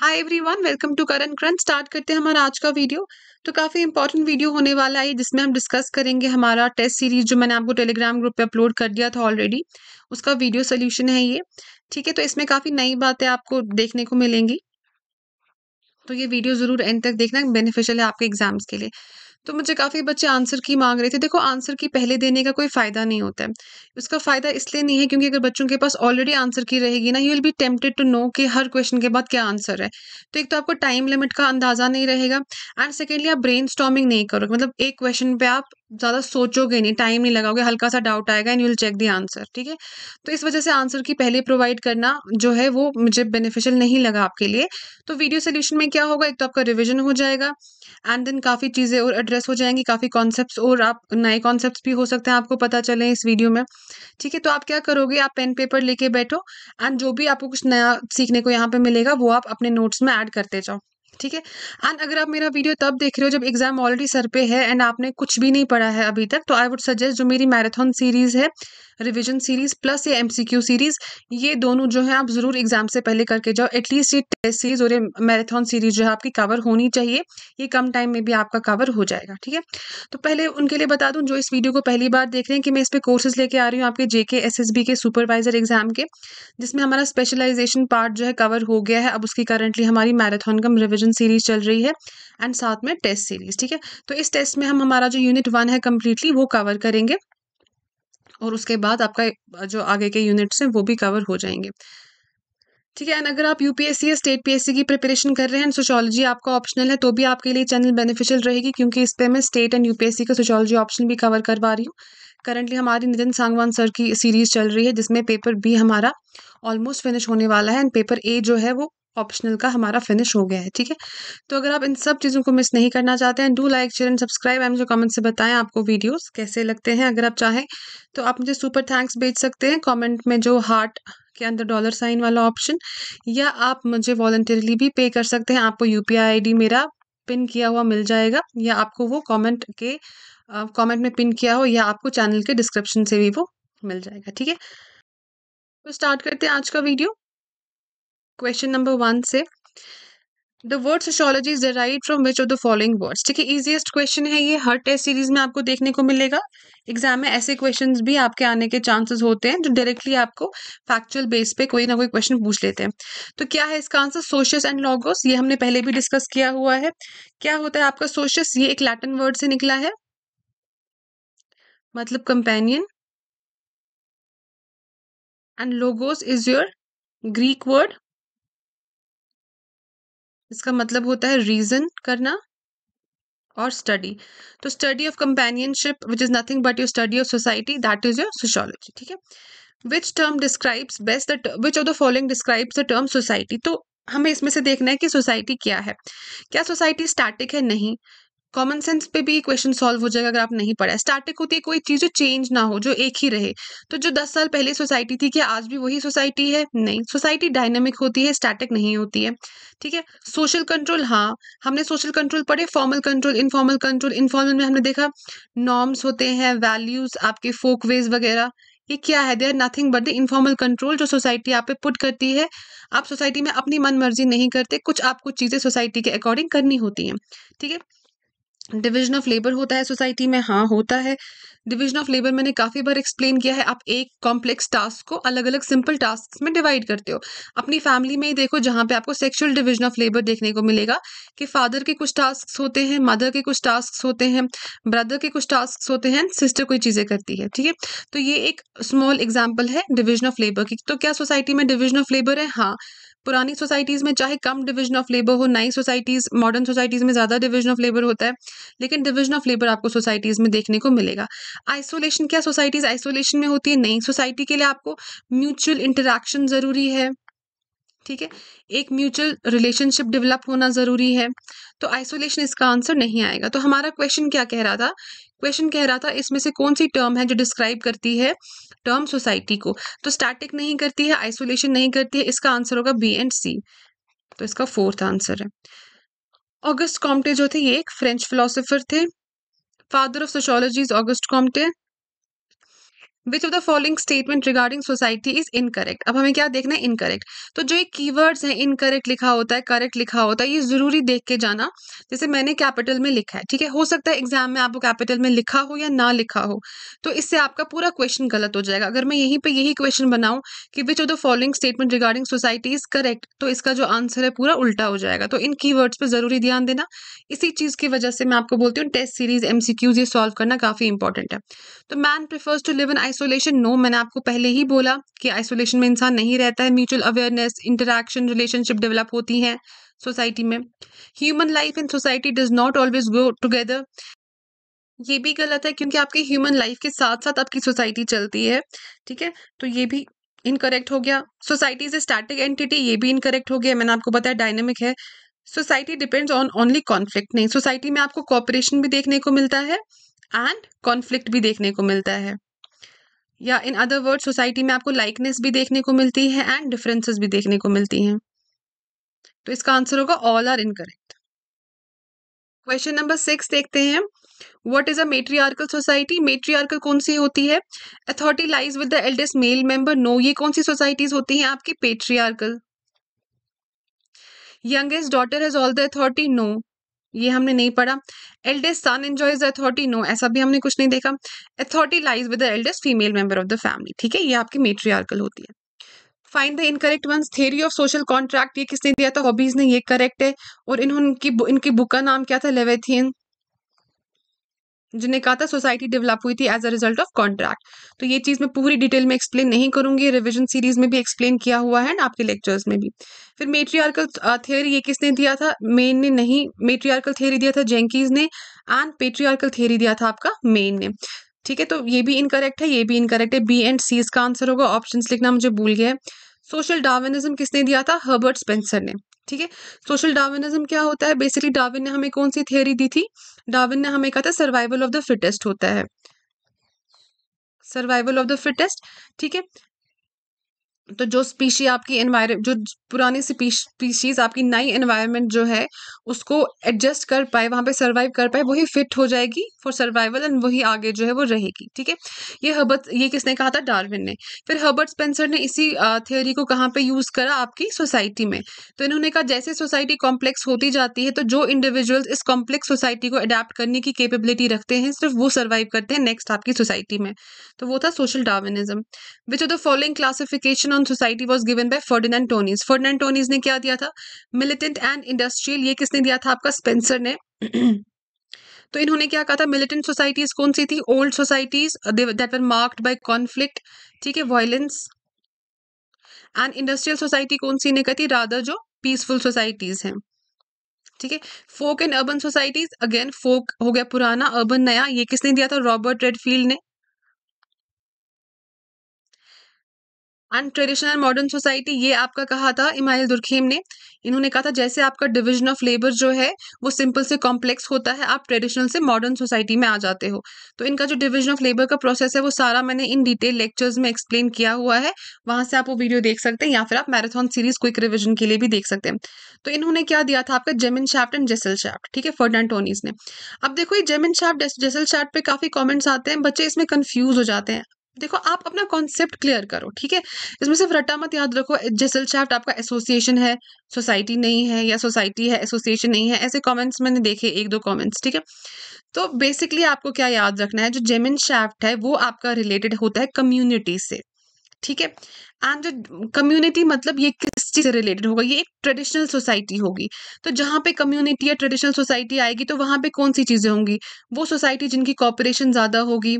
Hi everyone welcome to Karan Crunch start करते हैं हमारा आज का वीडियो तो काफ़ी इंपॉर्टेंट वीडियो होने वाला है जिसमें हम डिस्कस करेंगे हमारा टेस्ट सीरीज जो मैंने आपको टेलीग्राम ग्रुप पे अपलोड कर दिया था ऑलरेडी उसका वीडियो सोल्यूशन है ये ठीक है तो इसमें काफ़ी नई बातें आपको देखने को मिलेंगी तो ये वीडियो ज़रूर एंड तक देखना बेनिफिशियल है आपके एग्जाम्स के लिए तो मुझे काफ़ी बच्चे आंसर की मांग रहे थे देखो आंसर की पहले देने का कोई फ़ायदा नहीं होता है उसका फ़ायदा इसलिए नहीं है क्योंकि अगर बच्चों के पास ऑलरेडी आंसर की रहेगी ना you will be tempted to know कि हर क्वेश्चन के बाद क्या आंसर है तो एक तो आपको टाइम लिमिट का अंदाज़ा नहीं रहेगा एंड सेकेंडली आप ब्रेन नहीं करोगे मतलब एक क्वेश्चन पर आप ज़्यादा सोचोगे नहीं टाइम नहीं लगाओगे हल्का सा डाउट आएगा and you will check the answer ठीक है तो इस वजह से आंसर की पहले प्रोवाइड करना जो है वो मुझे बेनिफिशियल नहीं लगा आपके लिए तो वीडियो सोल्यूशन में क्या होगा एक तो आपका रिविजन हो जाएगा एंड देन काफ़ी चीज़ें और एड्रेस हो जाएंगी काफ़ी कॉन्सेप्ट और आप नए कॉन्सेप्ट भी हो सकते हैं आपको पता चले इस वीडियो में ठीक है तो आप क्या करोगे आप पेन पेपर लेके बैठो एंड जो भी आपको कुछ नया सीखने को यहाँ पर मिलेगा वो आप अपने नोट्स में ऐड करते जाओ ठीक है एंड अगर आप मेरा वीडियो तब देख रहे हो जब एग्जाम ऑलरेडी सर पे है एंड आपने कुछ भी नहीं पढ़ा है अभी तक तो आई वुड सजेस्ट जो मेरी मैराथन सीरीज है रिविजन सीरीज प्लस या क्यू सीरीज ये दोनों जो है आप ज़रूर एग्जाम से पहले करके जाओ एटलीस्ट ये टेस्ट सीरीज और ये मैराथन सीरीज जो है आपकी कवर होनी चाहिए ये कम टाइम में भी आपका कवर हो जाएगा ठीक है तो पहले उनके लिए बता दूँ जो इस वीडियो को पहली बार देख रहे हैं कि मैं इस पर कोर्सेज लेके आ रही हूँ आपके जे के के सुपरवाइजर एग्जाम के जिसमें हमारा स्पेशलाइजेशन पार्ट जो है कवर हो गया है अब उसकी करंटली हमारी मैराथन कम रिविजन सीरीज चल रही है एंड साथ में टेस्ट सीरीज ठीक है तो इस टेस्ट में हम हमारा जो यूनिट वन है कम्प्लीटली वो कवर करेंगे और उसके बाद आपका जो आगे के यूनिट्स हैं वो भी कवर हो जाएंगे ठीक है एंड अगर आप यूपीएससी या स्टेट पीएससी की प्रिपरेशन कर रहे हैं सोशोलॉजी आपका ऑप्शनल है तो भी आपके लिए चैनल बेनिफिशियल रहेगी क्योंकि इस पर मैं स्टेट एंड यूपीएससी का सोशोलॉजी ऑप्शन भी कवर करवा रही हूँ करंटली हमारी नितिन सांगवान सर की सीरीज़ चल रही है जिसमें पेपर बी हमारा ऑलमोस्ट फिनिश होने वाला है एंड पेपर ए जो है वो ऑप्शनल का हमारा फिनिश हो गया है ठीक है तो अगर आप इन सब चीज़ों को मिस नहीं करना चाहते हैं do like share and subscribe एम जो कमेंट से बताएं आपको वीडियोस कैसे लगते हैं अगर आप चाहें तो आप मुझे सुपर थैंक्स भेज सकते हैं कमेंट में जो हार्ट के अंदर डॉलर साइन वाला ऑप्शन या आप मुझे वॉल्टरली भी पे कर सकते हैं आपको यू पी मेरा पिन किया हुआ मिल जाएगा या आपको वो कॉमेंट के कॉमेंट में पिन किया हो या आपको चैनल के डिस्क्रिप्शन से भी वो मिल जाएगा ठीक है तो स्टार्ट करते हैं आज का वीडियो क्वेश्चन नंबर वन से the word sociology is derive from which of the following words ठीक है इजिएस्ट क्वेश्चन है ये हर टेस्ट सीरीज में आपको देखने को मिलेगा एग्जाम में ऐसे क्वेश्चन भी आपके आने के चांसेस होते हैं जो डायरेक्टली आपको फैक्चुअल बेस पे कोई ना कोई क्वेश्चन पूछ लेते हैं तो क्या है इसका आंसर सोशस एंड लॉगोस ये हमने पहले भी डिस्कस किया हुआ है क्या होता है आपका सोशस ये एक लैटिन वर्ड से निकला है मतलब companion and logos is your Greek word इसका मतलब होता है रीज़न करना और स्टडी तो study of companionship which is nothing but your study of society that is your sociology ठीक है which term describes best the which of the following describes the term society तो हमें इसमें से देखना है कि सोसाइटी क्या है क्या सोसाइटी स्टैटिक है नहीं कॉमन सेंस पे भी क्वेश्चन सॉल्व हो जाएगा अगर आप नहीं पढ़ा स्टैटिक होती है कोई चीज़ जो चेंज ना हो जो एक ही रहे तो जो दस साल पहले सोसाइटी थी क्या आज भी वही सोसाइटी है नहीं सोसाइटी डायनेमिक होती है स्टैटिक नहीं होती है ठीक है सोशल कंट्रोल हाँ हमने सोशल कंट्रोल पढ़े formal control informal control informal में हमने देखा नॉर्म्स होते हैं वैल्यूज आपके फोकवेज वगैरह ये क्या है they are nothing but the informal control जो सोसाइटी आप पे पुट करती है आप सोसाइटी में अपनी मन मर्जी नहीं करते कुछ आपको चीज़ें सोसाइटी के अकॉर्डिंग करनी होती हैं ठीक है डिवीजन ऑफ लेबर होता है सोसाइटी में हाँ होता है डिवीजन ऑफ लेबर मैंने काफ़ी बार एक्सप्लेन किया है आप एक कॉम्प्लेक्स टास्क को अलग अलग सिंपल टास्क में डिवाइड करते हो अपनी फैमिली में ही देखो जहाँ पे आपको सेक्सुअल डिवीजन ऑफ लेबर देखने को मिलेगा कि फादर के कुछ टास्क होते हैं मदर के कुछ टास्क होते हैं ब्रदर के कुछ टास्क होते हैं सिस्टर कोई चीज़ें करती है ठीक है तो ये एक स्मॉल एग्जाम्पल है डिवीजन ऑफ लेबर की तो क्या सोसाइटी में डिवीजन ऑफ लेबर है हाँ पुरानी सोसाइटीज़ में चाहे कम डिवीजन ऑफ लेबर हो नई सोसाइटीज़ मॉडर्न सोसाइटीज़ में ज़्यादा डिवीजन ऑफ लेबर होता है लेकिन डिवीजन ऑफ लेबर आपको सोसाइटीज़ में देखने को मिलेगा आइसोलेशन क्या सोसाइटीज़ आइसोलेशन में होती है नई सोसाइटी के लिए आपको म्यूचुअल इंटरेक्शन ज़रूरी है ठीक है एक म्यूचुअल रिलेशनशिप डेवलप होना ज़रूरी है तो आइसोलेशन इसका आंसर नहीं आएगा तो हमारा क्वेश्चन क्या कह रहा था क्वेश्चन कह रहा था इसमें से कौन सी टर्म है जो डिस्क्राइब करती है टर्म सोसाइटी को तो स्टैटिक नहीं करती है आइसोलेशन नहीं करती है इसका आंसर होगा बी एंड सी तो इसका फोर्थ आंसर है ऑगस्ट कॉम्टे जो थे ये एक फ्रेंच फिलोसोफर थे father of sociology Auguste Comte which of the following statement regarding society is incorrect अब हमें क्या देखना है इनकरेक्ट तो जो ये कीवर्ड्स हैं इनकरेक्ट लिखा होता है करेक्ट लिखा होता है ये जरूरी देख के जाना जैसे मैंने कैपिटल में लिखा है ठीक है हो सकता है एग्जाम में आपको कैपिटल में लिखा हो या ना लिखा हो तो इससे आपका पूरा क्वेश्चन गलत हो जाएगा अगर मैं यहीं पर यही क्वेश्चन बनाऊँ कि which of the following statement regarding society is correct तो इसका जो आंसर है पूरा उल्टा हो जाएगा तो इन की वर्ड्स पर जरूरी ध्यान देना इसी चीज़ की वजह से मैं आपको बोलती हूँ टेस्ट सीरीज एमसीक्यूज ये सॉल्व करना काफ़ी इंपॉर्टेंट है तो man prefers to live in isolation no मैंने आपको पहले ही बोला कि आइसोलेशन में इंसान नहीं रहता है mutual awareness interaction relationship develop होती हैं सोसाइटी में human life in society does not always go together ये भी गलत है क्योंकि आपके ह्यूमन लाइफ के साथ साथ आपकी सोसाइटी चलती है ठीक है तो ये भी इनकरेक्ट हो गया society is a static entity ये भी इनकरेक्ट हो गया मैंने आपको बताया डायनेमिक है society depends on only conflict नहीं सोसाइटी में आपको कॉपरेशन भी देखने को मिलता है एंड कॉन्फ्लिक्ट भी देखने को मिलता है या इन अदर वर्ड सोसाइटी में आपको लाइकनेस भी देखने को मिलती है एंड डिफरेंसेस भी देखने को मिलती हैं तो इसका आंसर होगा all are incorrect question number six देखते हैं what is a matriarchal society matriarchal कौन सी होती है authority lies with the eldest male member no ये कौन सी सोसाइटीज होती हैं आपकी patriarchal youngest daughter has all the authority no ये हमने नहीं पढ़ा eldest son enjoys authority no ऐसा भी हमने कुछ नहीं देखा authority lies with the eldest female member of the family ठीक है ये आपकी मेट्रियार्कल होती है find the incorrect ones theory of social contract ये किसने दिया था हॉबीज ने ये करेक्ट है और इन्होंने इनकी बुक का नाम क्या था लेवेथियन जिन्हें कहा था सोसाइटी डेवलप हुई थी as a result of contract तो ये चीज़ मैं पूरी डिटेल में एक्सप्लेन नहीं करूंगी रिविजन सीरीज में भी एक्सप्लेन किया हुआ है एंड आपके लेक्चर्स में भी फिर मेट्रियारकल थ्योरी uh, ये किसने दिया था मेन ने नहीं मेट्रियारकल थ्योरी दिया था जेंकीज ने एंड पेट्रियारकल थ्योरी दिया था आपका मेन ने ठीक है तो ये भी इनकरेक्ट है ये भी इनकरेक्ट है बी एंड सी इसका आंसर होगा ऑप्शन लिखना मुझे भूल गया है सोशल डार्विनिज्म किसने दिया था हर्बर्ट स्पेंसर ने ठीक है सोशल डार्विनिज्म क्या होता है बेसिकली डार्विन ने हमें कौन सी थियोरी दी थी डार्विन ने हमें कहा था सर्वाइवल ऑफ द फिटेस्ट होता है सर्वाइवल ऑफ द फिटेस्ट ठीक है तो जो स्पीशी आपकी एनवायर जो पुरानी स्पीशीज आपकी नई एनवायरनमेंट जो है उसको एडजस्ट कर पाए वहाँ पे सर्वाइव कर पाए वही फिट हो जाएगी फॉर सर्वाइवल एंड वही आगे जो है वो रहेगी ठीक है ये हर्बर्ट ये किसने कहा था डार्विन ने फिर हर्बर्ट स्पेंसर ने इसी थियोरी को कहाँ पे यूज़ करा आपकी सोसाइटी में तो इन्होंने कहा जैसे सोसाइटी कॉम्प्लेक्स होती जाती है तो जो इंडिविजुअल्स इस कॉम्प्लेक्स सोसाइटी को अडेप्ट करने की केपेबिलिटी रखते हैं सिर्फ वो सर्वाइव करते हैं नेक्स्ट आपकी सोसाइटी में तो वो था social Darwinism which are the following classification on society was given by Ferdinand Tonys. Ferdinand Tonnies ने क्या दिया था मिलिटेंट एंड इंडस्ट्रियल ये किसने दिया था आपका स्पेंसर ने तो इन्होंने क्या कहा था मिलिटेंट सोसाइटीज कौन सी थी old societies that were marked by conflict ठीक है वायलेंस एंड इंडस्ट्रियल सोसाइटी कौन सी ने कही थी राधर जो पीसफुल सोसाइटीज हैं ठीक है folk and urban societies again folk हो गया पुराना अर्बन नया ये किसने दिया था रॉबर्ट रेडफील्ड ने एंड ट्रेडिशनल मॉडर्न सोसाइटी ये आपका कहा था इमाइल दुर्खेम ने इन्होंने कहा था जैसे आपका डिविजन ऑफ लेबर जो है वो सिंपल से कॉम्प्लेक्स होता है आप ट्रेडिशनल से मॉडर्न सोसाइटी में आ जाते हो तो इनका जो डिविजन ऑफ लेबर का प्रोसेस है वो सारा मैंने इन डिटेल लेक्चर्स में एक्सप्लेन किया हुआ है वहां से आप वो वीडियो देख सकते हैं या फिर आप मैराथन सीरीज क्विक रिविजन के लिए भी देख सकते हैं तो इन्होंने क्या दिया था आपका Gemeinschaft and Gesellschaft ठीक है फर्डन टोनीज ने अब देखो ये जेमिन शाफ्ट जेसल शाफ्ट पे काफी कॉमेंट्स आते हैं बच्चे इसमें कन्फ्यूज हो जाते हैं देखो आप अपना कॉन्सेप्ट क्लियर करो ठीक है इसमें सिर्फ रट्टा मत याद रखो जसल शाफ्ट आपका एसोसिएशन है सोसाइटी नहीं है या सोसाइटी है एसोसिएशन नहीं है ऐसे कमेंट्स मैंने देखे एक दो कमेंट्स ठीक है तो बेसिकली आपको क्या याद रखना है जो जेमिन शाफ्ट है वो आपका रिलेटेड होता है कम्युनिटी से ठीक है एंड कम्युनिटी मतलब ये किस चीज से रिलेटेड होगा ये एक ट्रेडिशनल सोसाइटी होगी तो जहाँ पे कम्युनिटी या ट्रेडिशनल सोसाइटी आएगी तो वहाँ पे कौन सी चीज़ें होंगी वो सोसाइटी जिनकी कॉपरेशन ज़्यादा होगी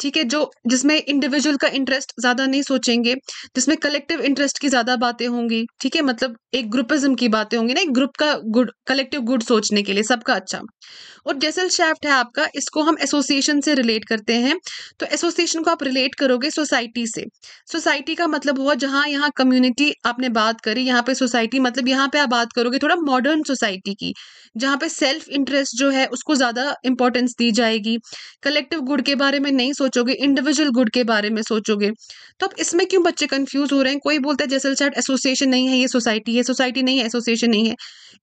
ठीक है जो जिसमें इंडिविजुअल का इंटरेस्ट ज़्यादा नहीं सोचेंगे जिसमें कलेक्टिव इंटरेस्ट की ज़्यादा बातें होंगी ठीक है मतलब एक ग्रुपिज्म की बातें होंगी ना एक ग्रुप का गुड कलेक्टिव गुड सोचने के लिए सबका अच्छा और गेसल शैफ्ट है आपका इसको हम एसोसिएशन से रिलेट करते हैं तो एसोसिएशन को आप रिलेट करोगे सोसाइटी से सोसाइटी का मतलब हुआ जहाँ यहाँ कम्युनिटी आपने बात करी यहाँ पे सोसाइटी मतलब यहाँ पे आप बात करोगे थोड़ा मॉडर्न सोसाइटी की जहाँ पे सेल्फ इंटरेस्ट जो है उसको ज़्यादा इंपॉर्टेंस दी जाएगी कलेक्टिव गुड के बारे में नहीं सोचोगे इंडिविजुअल गुड के बारे में सोचोगे तो अब इसमें क्यों बच्चे कंफ्यूज हो रहे हैं कोई बोलता है जैसल शार्ट एसोसिएशन नहीं है ये सोसाइटी है सोसाइटी नहीं है एसोसिएशन नहीं है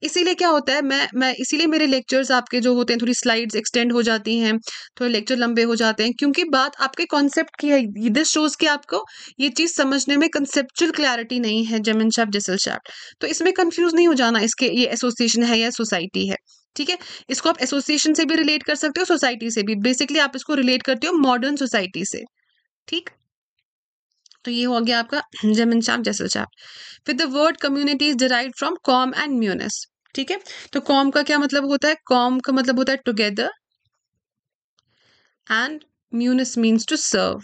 इसीलिए क्या होता है मैं मैं इसीलिए मेरे लेक्चर्स आपके जो होते हैं थोड़ी स्लाइड्स एक्सटेंड हो जाती हैं थोड़े लेक्चर लंबे हो जाते हैं क्योंकि बात आपके कॉन्सेप्ट की है दिस शोज की आपको ये चीज़ समझने में कंसेप्चुअल क्लैरिटी नहीं है जमिन शैप जेसल शाफ्ट तो इसमें कन्फ्यूज नहीं हो जाना इसके ये एसोसिएशन है या सोसाइटी है ठीक है इसको आप एसोसिएशन से भी रिलेट कर सकते हो सोसाइटी से भी बेसिकली आप इसको रिलेट करते हो मॉडर्न सोसाइटी से ठीक तो ये हो गया आपका जमीन चाप जैसल चाप फिर the word community is derive from com and munus ठीक है तो कॉम का क्या मतलब होता है कॉम का मतलब होता है together and munus means to serve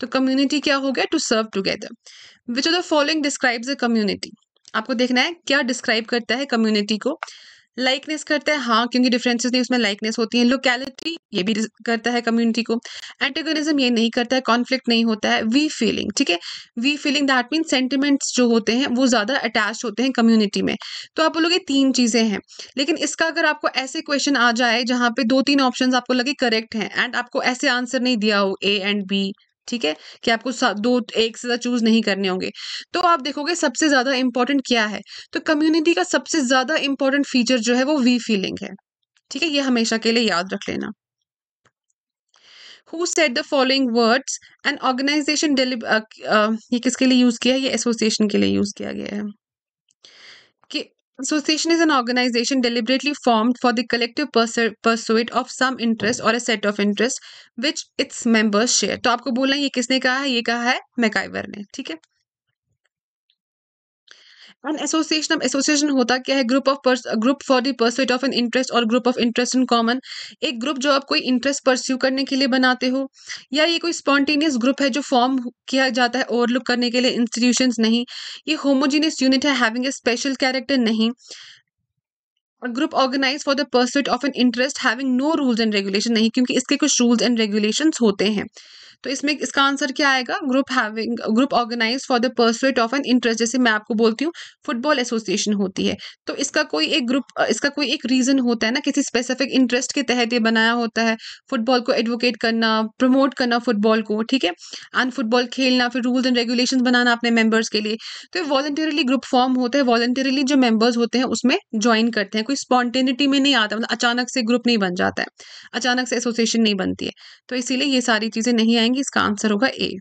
तो कम्युनिटी क्या हो गया to serve together which of the following describes a community आपको देखना है क्या डिस्क्राइब करता है कम्युनिटी को लाइकनेस करता है हाँ क्योंकि डिफरेंसेस नहीं उसमें लाइकनेस होती है लोकेलिटी ये भी करता है कम्युनिटी को एंटेगोनिज्म ये नहीं करता है कॉन्फ्लिक्ट नहीं होता है वी फीलिंग ठीक है we feeling that mean sentiments जो होते हैं वो ज़्यादा अटैच होते हैं कम्युनिटी में तो आप लोग ये तीन चीज़ें हैं लेकिन इसका अगर आपको ऐसे क्वेश्चन आ जाए जहाँ पे दो तीन ऑप्शन आपको लगे करेक्ट हैं एंड आपको ऐसे आंसर नहीं दिया हो ए एंड बी ठीक है कि आपको दो एक से ज़्यादा चूज नहीं करने होंगे तो आप देखोगे सबसे ज़्यादा इंपॉर्टेंट क्या है तो कम्युनिटी का सबसे ज़्यादा इंपॉर्टेंट फीचर जो है वो वी फीलिंग है ठीक है ये हमेशा के लिए याद रख लेना who said the following words and organization ये किसके लिए यूज़ किया है ये एसोसिएशन के लिए यूज़ किया गया है Association is an organization deliberately formed for the collective pursuit of some interest or a set of interests which its members share. तो आपको बोलना ye kisne kaha hai ye kaha hai MacIver ne theek hai an association अब association होता क्या है group of group for the pursuit of an interest और group of interest in common एक group जो आप कोई इंटरेस्ट परस्यू करने के लिए बनाते हो या ये कोई स्पॉन्टेनियस ग्रुप है जो फॉर्म किया जाता है ओवरलुक करने के लिए इंस्टीट्यूशन नहीं ये होमोजीनियस यूनिट है हैविंग ए स्पेशल कैरेक्टर नहीं और group organize for the pursuit of an interest having no rules and regulation नहीं क्योंकि इसके कुछ रूल्स एंड रेगुलेशन होते हैं तो इसमें इसका आंसर क्या आएगा group having group organize for the pursuit of an interest जैसे मैं आपको बोलती हूँ फुटबॉल एसोसिएशन होती है तो इसका कोई एक ग्रुप इसका कोई एक रीजन होता है ना किसी स्पेसिफिक इंटरेस्ट के तहत ये बनाया होता है फुटबॉल को एडवोकेट करना प्रमोट करना फुटबॉल को ठीक है एंड फुटबॉल खेलना फिर रूल्स एंड रेगुलेशन बनाना अपने मेंबर्स के लिए तो ये वॉलंटियरली ग्रुप फॉर्म होता है वॉलंटियरली जो मेंबर्स होते हैं उसमें ज्वाइन करते हैं कोई स्पॉन्टेनिटी में नहीं आता मतलब अचानक से ग्रुप नहीं बन जाता है अचानक से एसोसिएशन नहीं बनती है तो इसीलिए ये सारी चीज़ें नहीं आएंगी जाएंगी इसका आंसर होगा A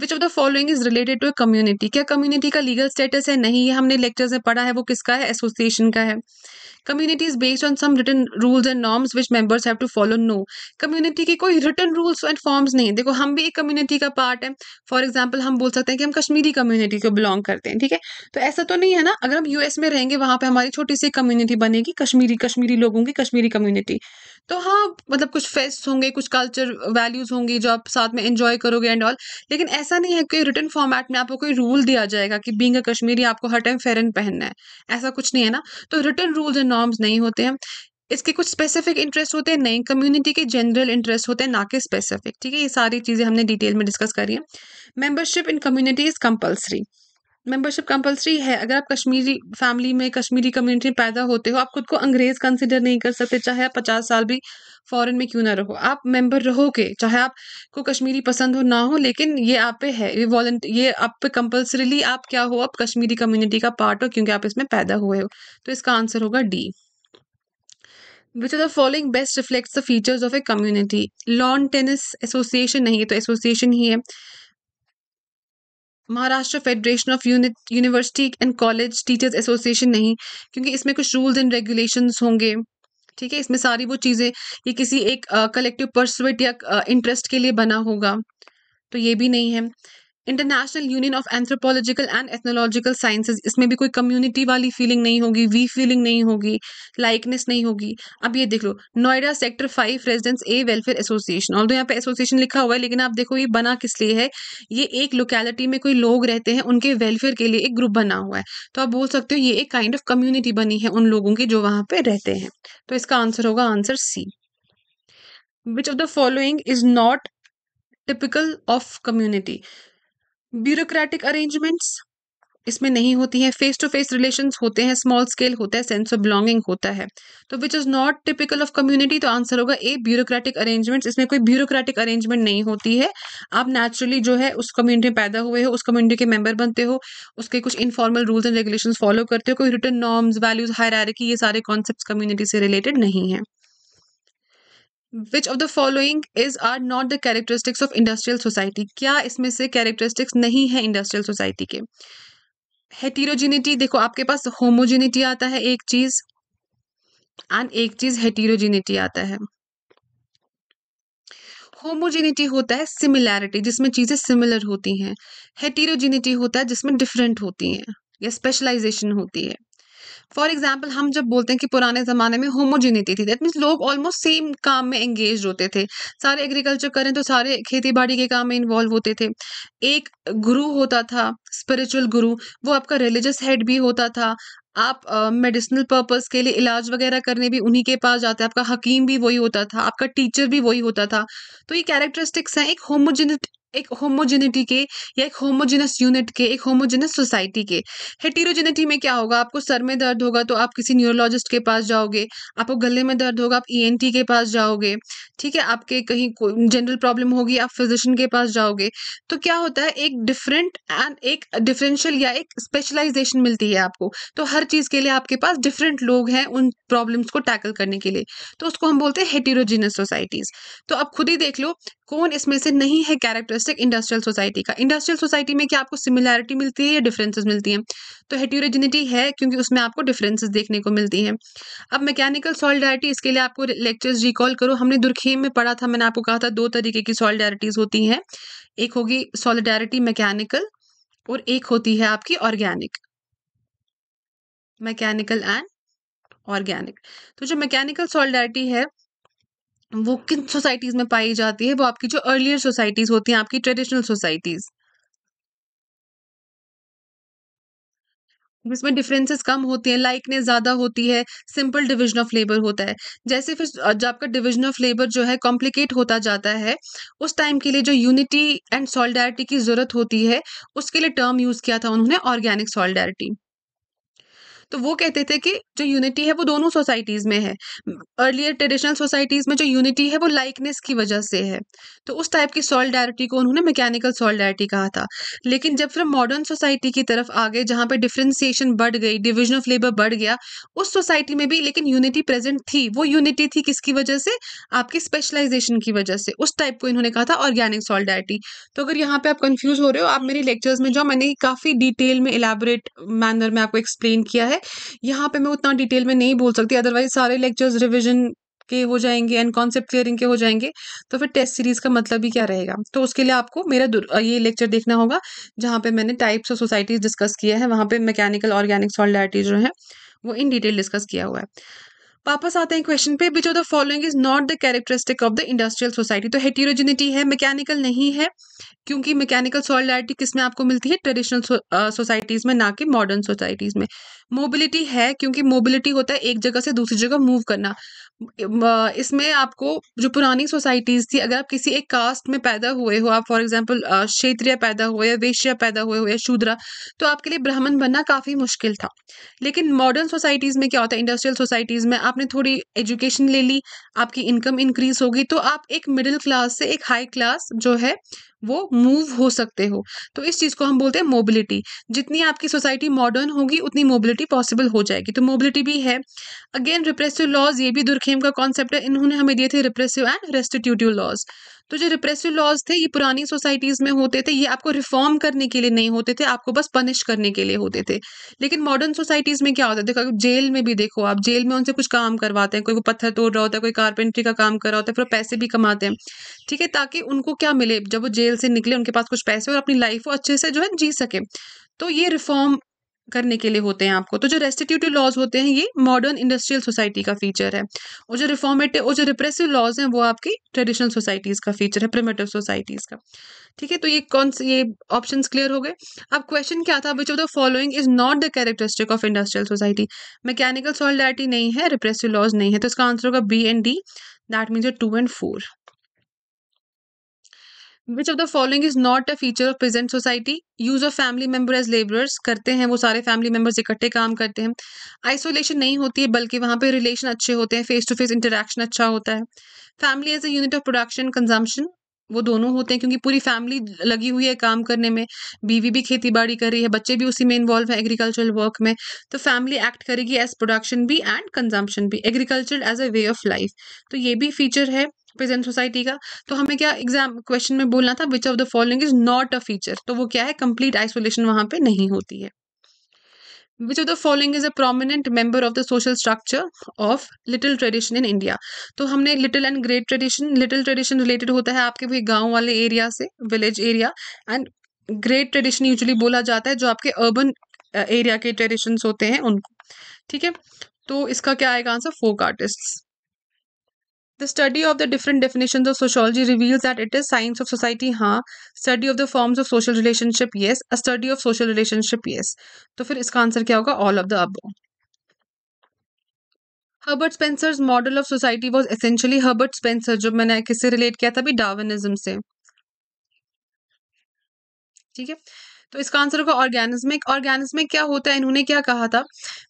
which of the following is related to a community क्या कम्युनिटी का लीगल स्टेटस है नहीं ये हमने लेक्चर्स में पढ़ा है वो किसका है एसोसिएशन का है community is based on some written rules and norms which members have to follow no community के कोई रिटर्न रूल्स एंड फॉर्म्स नहीं देखो हम भी एक कम्युनिटी का पार्ट है फॉर एग्जाम्पल हम बोल सकते हैं कि हम कश्मीरी कम्युनिटी को बिलोंग करते हैं ठीक है तो ऐसा तो नहीं है ना अगर हम यूएस में रहेंगे वहां पर हमारी छोटी सी कम्युनिटी बनेगी कश्मीरी कश्मीरी लोगों की कश्मीरी कम्युनिटी तो हाँ मतलब कुछ फेस्ट होंगे कुछ कल्चर वैल्यूज होंगी जो आप साथ में एंजॉय करोगे एंड ऑल लेकिन ऐसा नहीं है कि रिटर्न फॉर्मेट में आपको कोई रूल दिया जाएगा कि बींग अ कश्मीरी आपको हर टाइम फेरन पहनना है ऐसा कुछ नहीं है ना तो रिटर्न रूल्स एंड नॉर्म्स नहीं होते हैं इसके कुछ स्पेसिफिक इंटरेस्ट होते हैं नई कम्युनिटी के जनरल इंटरेस्ट होते हैं ना कि स्पेसिफिक ठीक है ये सारी चीज़ें हमने डिटेल में डिस्कस करी है membership in community is compulsory membership compulsory है अगर आप कश्मीरी फैमिली में कश्मीरी कम्युनिटी में पैदा होते हो आप खुद को अंग्रेज कंसिडर नहीं कर सकते चाहे आप पचास साल भी फॉरेन में क्यों ना रहो आप मेंबर रहोगे चाहे आपको कश्मीरी पसंद हो ना हो लेकिन ये आप पे है ये वॉल्ट ये आप पे कंपल्सरीली आप क्या हो आप कश्मीरी कम्युनिटी का पार्ट हो क्योंकि आप इसमें पैदा हुए हो तो इसका आंसर होगा D which are the following best reflects the features of a community lawn tennis association नहीं है तो एसोसिएशन ही है Maharashtra federation of university and college teachers association नहीं क्योंकि इसमें कुछ रूल्स एंड रेगुलेशंस होंगे ठीक है इसमें सारी वो चीज़ें ये किसी एक कलेक्टिव पर्सवेट या इंटरेस्ट के लिए बना होगा तो ये भी नहीं है international union of anthropological and ethnological sciences इसमें भी कोई कम्युनिटी वाली फीलिंग नहीं होगी वी फीलिंग नहीं होगी लाइकनेस नहीं होगी अब ये देख लो Noida sector five residence a welfare association all यहाँ पे एसोसिएशन लिखा हुआ है लेकिन आप देखो ये बना किस लिए है ये एक लोकेलिटी में कोई लोग रहते हैं उनके वेलफेयर के लिए एक ग्रुप बना हुआ है तो आप बोल सकते हो ये एक काइंड ऑफ कम्युनिटी बनी है उन लोगों की जो वहाँ पे रहते हैं तो इसका आंसर होगा answer C which of the following is not typical of community bureaucratic arrangements इसमें नहीं होती है फेस टू फेस रिलेशन होते हैं स्मॉल स्केल होता है सेंस ऑफ बिलोंगिंग होता है तो which is not typical of community तो आंसर होगा ए ब्यूरोक्रेटिक अरेंजमेंट्स इसमें कोई ब्यूरोक्रेटिक अरेंजमेंट नहीं होती है आप नेचुरली जो है उस कम्युनिटी में पैदा हुए हो उस कम्युनिटी के मेंबर बनते हो उसके कुछ informal rules and regulation follow करते हो कोई रिटर्न नॉर्म्स वैल्यूज हायर ये सारे कॉन्सेप्ट कम्युनिटी से रिलेटेड नहीं है which of the following is are not the characteristics of industrial society क्या इसमें से कैरेक्टरिस्टिक्स नहीं है इंडस्ट्रियल सोसाइटी के हेटीरोजिनिटी देखो आपके पास होमोजिनिटी आता है एक चीज एंड एक चीज हेटीरोजिनिटी आता है होमोजिनिटी होता है सिमिलैरिटी जिसमें चीज़ें सिमिलर होती हैं हेटीरोजिनिटी होता है जिसमें डिफरेंट होती हैं या स्पेशलाइजेशन होती है फॉर एग्जाम्पल हम जब बोलते हैं कि पुराने ज़माने में होमोजिनिटी थी दैट मीन्स लोग ऑलमोस्ट सेम काम में एंगेज होते थे सारे एग्रीकल्चर करें तो सारे खेती बाड़ी के काम में इन्वॉल्व होते थे एक गुरु होता था स्पिरिचुअल गुरु वो आपका रिलीजियस हेड भी होता था आप मेडिसिनल uh, पर्पस के लिए इलाज वगैरह करने भी उन्हीं के पास जाते हैं आपका हकीम भी वही होता था आपका टीचर भी वही होता था तो ये कैरेक्टरिस्टिक्स हैं एक होमोजिनिट एक होमोजेनिटी के या एक होमोजेनस यूनिट के एक होमोजेनस सोसाइटी के हेटीरोजेनिटी में क्या होगा आपको सर में दर्द होगा तो आप किसी न्यूरोलॉजिस्ट के पास जाओगे आपको गले में दर्द होगा आप ईएनटी e के पास जाओगे ठीक है आपके कहीं जनरल प्रॉब्लम होगी आप फिजिशियन के पास जाओगे तो क्या होता है एक डिफरेंट एंड एक डिफरेंशियल या एक स्पेशलाइजेशन मिलती है आपको तो हर चीज़ के लिए आपके पास डिफरेंट लोग हैं उन प्रॉब्लम्स को टैकल करने के लिए तो उसको हम बोलते हैं हेटीरोजेनस सोसाइटीज़ तो आप खुद ही देख लो कौन इसमें से नहीं है कैरेक्टर कैरेक्टरिस्टिक इंडस्ट्रियल सोसाइटी का इंडस्ट्रियल सोसाइटी में क्या आपको सिमिलैरिटी मिलती है या डिफरेंसेस मिलती हैं तो हेट्यूरेजिनिटी है क्योंकि उसमें आपको डिफरेंसेस देखने को मिलती हैं अब मैकेनिकल सॉलिडारिटी इसके लिए आपको लेक्चर्स रिकॉल करो हमने दुर्खेम में पढ़ा था मैंने आपको कहा था दो तरीके की सॉलिडारिटीज़ होती हैं एक होगी सॉलिडारिटी मैकेनिकल और एक होती है आपकी ऑर्गेनिक मैकेनिकल एंड ऑर्गेनिक तो जो मैकेनिकल सॉलिडारिटी है वो किन सोसाइटीज़ में पाई जाती है वो आपकी जो अर्लियर सोसाइटीज़ होती हैं आपकी ट्रेडिशनल सोसाइटीज़ जिसमें डिफरेंसेस कम होती हैं लाइकनेस ज़्यादा होती है सिंपल डिवीजन ऑफ लेबर होता है जैसे फिर जब आपका डिवीजन ऑफ लेबर जो है कॉम्प्लिकेट होता जाता है उस टाइम के लिए जो यूनिटी एंड सॉलिडारिटी की ज़रूरत होती है उसके लिए टर्म यूज़ किया था उन्होंने ऑर्गेनिक सॉलिडारिटी तो वो कहते थे कि जो यूनिटी है वो दोनों सोसाइटीज़ में है अर्लियर ट्रेडिशनल सोसाइटीज़ में जो यूनिटी है वो लाइकनेस की वजह से है तो उस टाइप की सॉलिडारिटी को उन्होंने मैकेनिकल सॉलिडारिटी कहा था लेकिन जब फिर मॉडर्न सोसाइटी की तरफ आ गए जहाँ पर डिफ्रेंसिएशन बढ़ गई डिविजन ऑफ लेबर बढ़ गया उस सोसाइटी में भी लेकिन यूनिटी प्रेजेंट थी वो यूनिटी थी किसकी वजह से आपकी स्पेशलाइजेशन की वजह से उस टाइप को इन्होंने कहा था ऑर्गेनिक सॉलिडारिटी तो अगर यहाँ पे आप कंफ्यूज हो रहे हो आप मेरे लेक्चर्स में जाओ मैंने काफ़ी डिटेल में इलाबोरेट मैनर में आपको एक्सप्लेन किया है यहाँ पे मैं उतना डिटेल में नहीं बोल सकती अदरवाइज सारे लेक्चर्स रिविजन के हो जाएंगे एंड कॉन्सेप्ट क्लियरिंग के हो जाएंगे तो फिर टेस्ट सीरीज़ का मतलब ही क्या रहेगा तो उसके लिए आपको मेरा ये लेक्चर देखना होगा जहाँ पे मैंने टाइप्स ऑफ सोसाइटीज़ डिस्कस किया है वहाँ पे मैकेनिकल ऑर्गेनिक सॉलिडारिटी जो है वो इन डिटेल डिस्कस किया हुआ है वापस आते हैं क्वेश्चन पे which of the following is not the characteristic of the industrial society तो हेटीरोजिनिटी है मैकेनिकल नहीं है क्योंकि मैकेनिकल सॉलिडारिटी किसमें आपको मिलती है ट्रेडिशनल सोसाइटीज में ना कि मॉडर्न सोसाइटीज में मोबिलिटी है क्योंकि मोबिलिटी होता है एक जगह से दूसरी जगह मूव करना इसमें आपको जो पुरानी सोसाइटीज़ थी अगर आप किसी एक कास्ट में पैदा हुए हो आप फॉर एग्जांपल क्षेत्रीय पैदा हुए या वेश्या पैदा हुए हो या शूद्रा तो आपके लिए ब्राह्मण बनना काफ़ी मुश्किल था लेकिन मॉडर्न सोसाइटीज़ में क्या होता है इंडस्ट्रियल सोसाइटीज़ में आपने थोड़ी एजुकेशन ले ली आपकी इनकम इंक्रीज होगी तो आप एक मिडिल क्लास से एक हाई क्लास जो है वो मूव हो सकते हो तो इस चीज़ को हम बोलते हैं मोबिलिटी जितनी आपकी सोसाइटी मॉडर्न होगी उतनी मोबिलिटी पॉसिबल हो जाएगी तो मोबिलिटी भी है अगेन रिप्रेसिव लॉज ये भी दुर्खेम का कॉन्सेप्ट है इन्होंने हमें दिए थे रिप्रेसिव एंड रेस्टिट्यूटिव लॉज तो जो रिप्रेसिव लॉज थे ये पुरानी सोसाइटीज़ में होते थे ये आपको रिफॉर्म करने के लिए नहीं होते थे आपको बस पनिश करने के लिए होते थे लेकिन मॉडर्न सोसाइटीज़ में क्या होता है देखो जेल में भी देखो आप जेल में उनसे कुछ काम करवाते हैं कोई वो पत्थर तोड़ रहा होता है कोई कारपेंट्री का काम कर रहा होता है फिर पैसे भी कमाते हैं ठीक है ताकि उनको क्या मिले जब वो जेल से निकले उनके पास कुछ पैसे और अपनी लाइफ को अच्छे से जो है जी सके तो ये रिफॉर्म करने के लिए होते हैं आपको तो जो रेस्टिट्यूटिव लॉज होते हैं ये मॉडर्न इंडस्ट्रियल सोसाइटी का फीचर है और जो रिफॉर्मेटिव और जो रिप्रेसिव लॉज हैं वो आपकी ट्रेडिशनल सोसाइटीज़ का फीचर है प्रिमेटिव सोसाइटीज़ का ठीक है तो ये कौन से ये ऑप्शंस क्लियर हो गए अब क्वेश्चन क्या था which of the following is not the characteristic of industrial society mechanical solidarity नहीं है रिप्रेसिव लॉज नहीं है तो इसका आंसर होगा B and D that means two and four which of the following is not a feature of present society use of family member as labourers करते हैं वो सारे फैमिली मेंबर्स इकट्ठे काम करते हैं आइसोलेशन नहीं होती है बल्कि वहाँ पे रिलेशन अच्छे होते हैं फेस टू फेस इंटरेक्शन अच्छा होता है family as a unit of production consumption वो दोनों होते हैं क्योंकि पूरी फैमिली लगी हुई है काम करने में बीवी भी खेती बाड़ी कर रही है बच्चे भी उसी में इन्वॉल्व है एग्रीकल्चरल वर्क में तो फैमिली एक्ट करेगी एज प्रोडक्शन भी एंड कंजम्पशन भी agriculture as a way of life तो ये भी फीचर है प्रेजेंट सोसाइटी का तो हमें क्या एग्जाम क्वेश्चन में बोलना था which of the following is not a feature तो वो क्या है कंप्लीट आइसोलेशन वहां पे नहीं होती है which of the following is a prominent member of the social structure of little tradition in India तो हमने little and great tradition little tradition related होता है आपके भी गाँव वाले एरिया से village area and great tradition usually बोला जाता है जो आपके अर्बन एरिया uh, के ट्रेडिशन होते हैं उनको ठीक है तो इसका क्या आएगा answer folk artist the study of the different definition of sociology reveals that it is science of society हाँ study of the forms of social relationship ये study of social relationship yes तो फिर इसका आंसर क्या होगा all of the above Herbert Spencer model of society was essentially Herbert Spencer जो मैंने किससे रिलेट किया था भी डार्विनिज्म से ठीक है तो इसका आंसर होगा ऑर्गेनिज्मिक ऑर्गेनिज्मिक क्या होता है इन्होंने क्या कहा था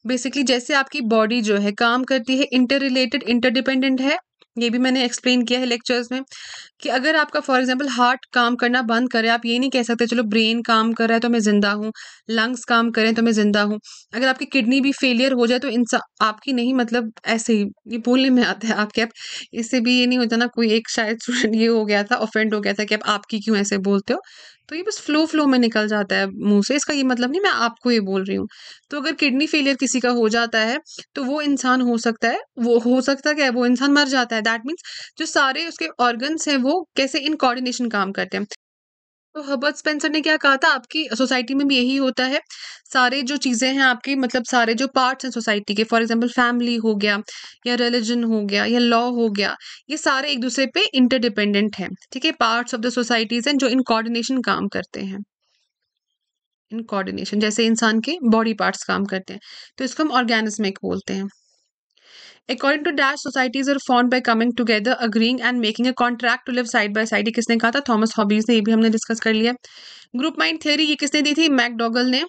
बेसिकली जैसे आपकी बॉडी जो है काम करती है इंटर रिलेटेड इंटरडिपेंडेंट है ये भी मैंने एक्सप्लेन किया है लेक्चर्स में कि अगर आपका फॉर एग्जांपल हार्ट काम करना बंद करे आप ये नहीं कह सकते चलो ब्रेन काम कर रहा है तो मैं ज़िंदा हूँ लंग्स काम करें तो मैं ज़िंदा हूँ अगर आपकी किडनी भी फेलियर हो जाए तो इंसान आपकी नहीं मतलब ऐसे ही ये बोलने में आता है आपके आप इससे भी ये नहीं होता ना कोई एक शायद स्टूडेंट ये हो गया था ऑफेंड हो गया था कि आप आपकी क्यों ऐसे बोलते हो तो ये बस फ्लो फ्लो में निकल जाता है मुंह से इसका ये मतलब नहीं मैं आपको ये बोल रही हूँ तो अगर किडनी फेलियर किसी का हो जाता है तो वो इंसान हो सकता है वो हो सकता क्या है वो इंसान मर जाता है दैट मीन्स जो सारे उसके ऑर्गन्स हैं वो कैसे इन कोऑर्डिनेशन काम करते हैं तो हर्बर्ट स्पेंसर ने क्या कहा था आपकी सोसाइटी में भी यही होता है सारे जो चीज़ें हैं आपकी मतलब सारे जो पार्ट्स हैं सोसाइटी के फॉर एग्जांपल फैमिली हो गया या रिलीजन हो गया या लॉ हो गया ये सारे एक दूसरे पे इंटरडिपेंडेंट हैं ठीक है पार्ट्स ऑफ द सोसाइटीज हैं जो इन कोऑर्डिनेशन काम करते हैं इन कोऑर्डिनेशन जैसे इंसान के बॉडी पार्ट्स काम करते हैं तो इसको हम ऑर्गेनिज्मिक बोलते हैं according to dash societies are formed by coming together agreeing and making a contract to live side by side किसने कहा था थॉमस हॉबीज ने ये भी हमने डिस्कस कर लिया ग्रुप माइंड थेरी ये किसने दी थी मैकडोगल ने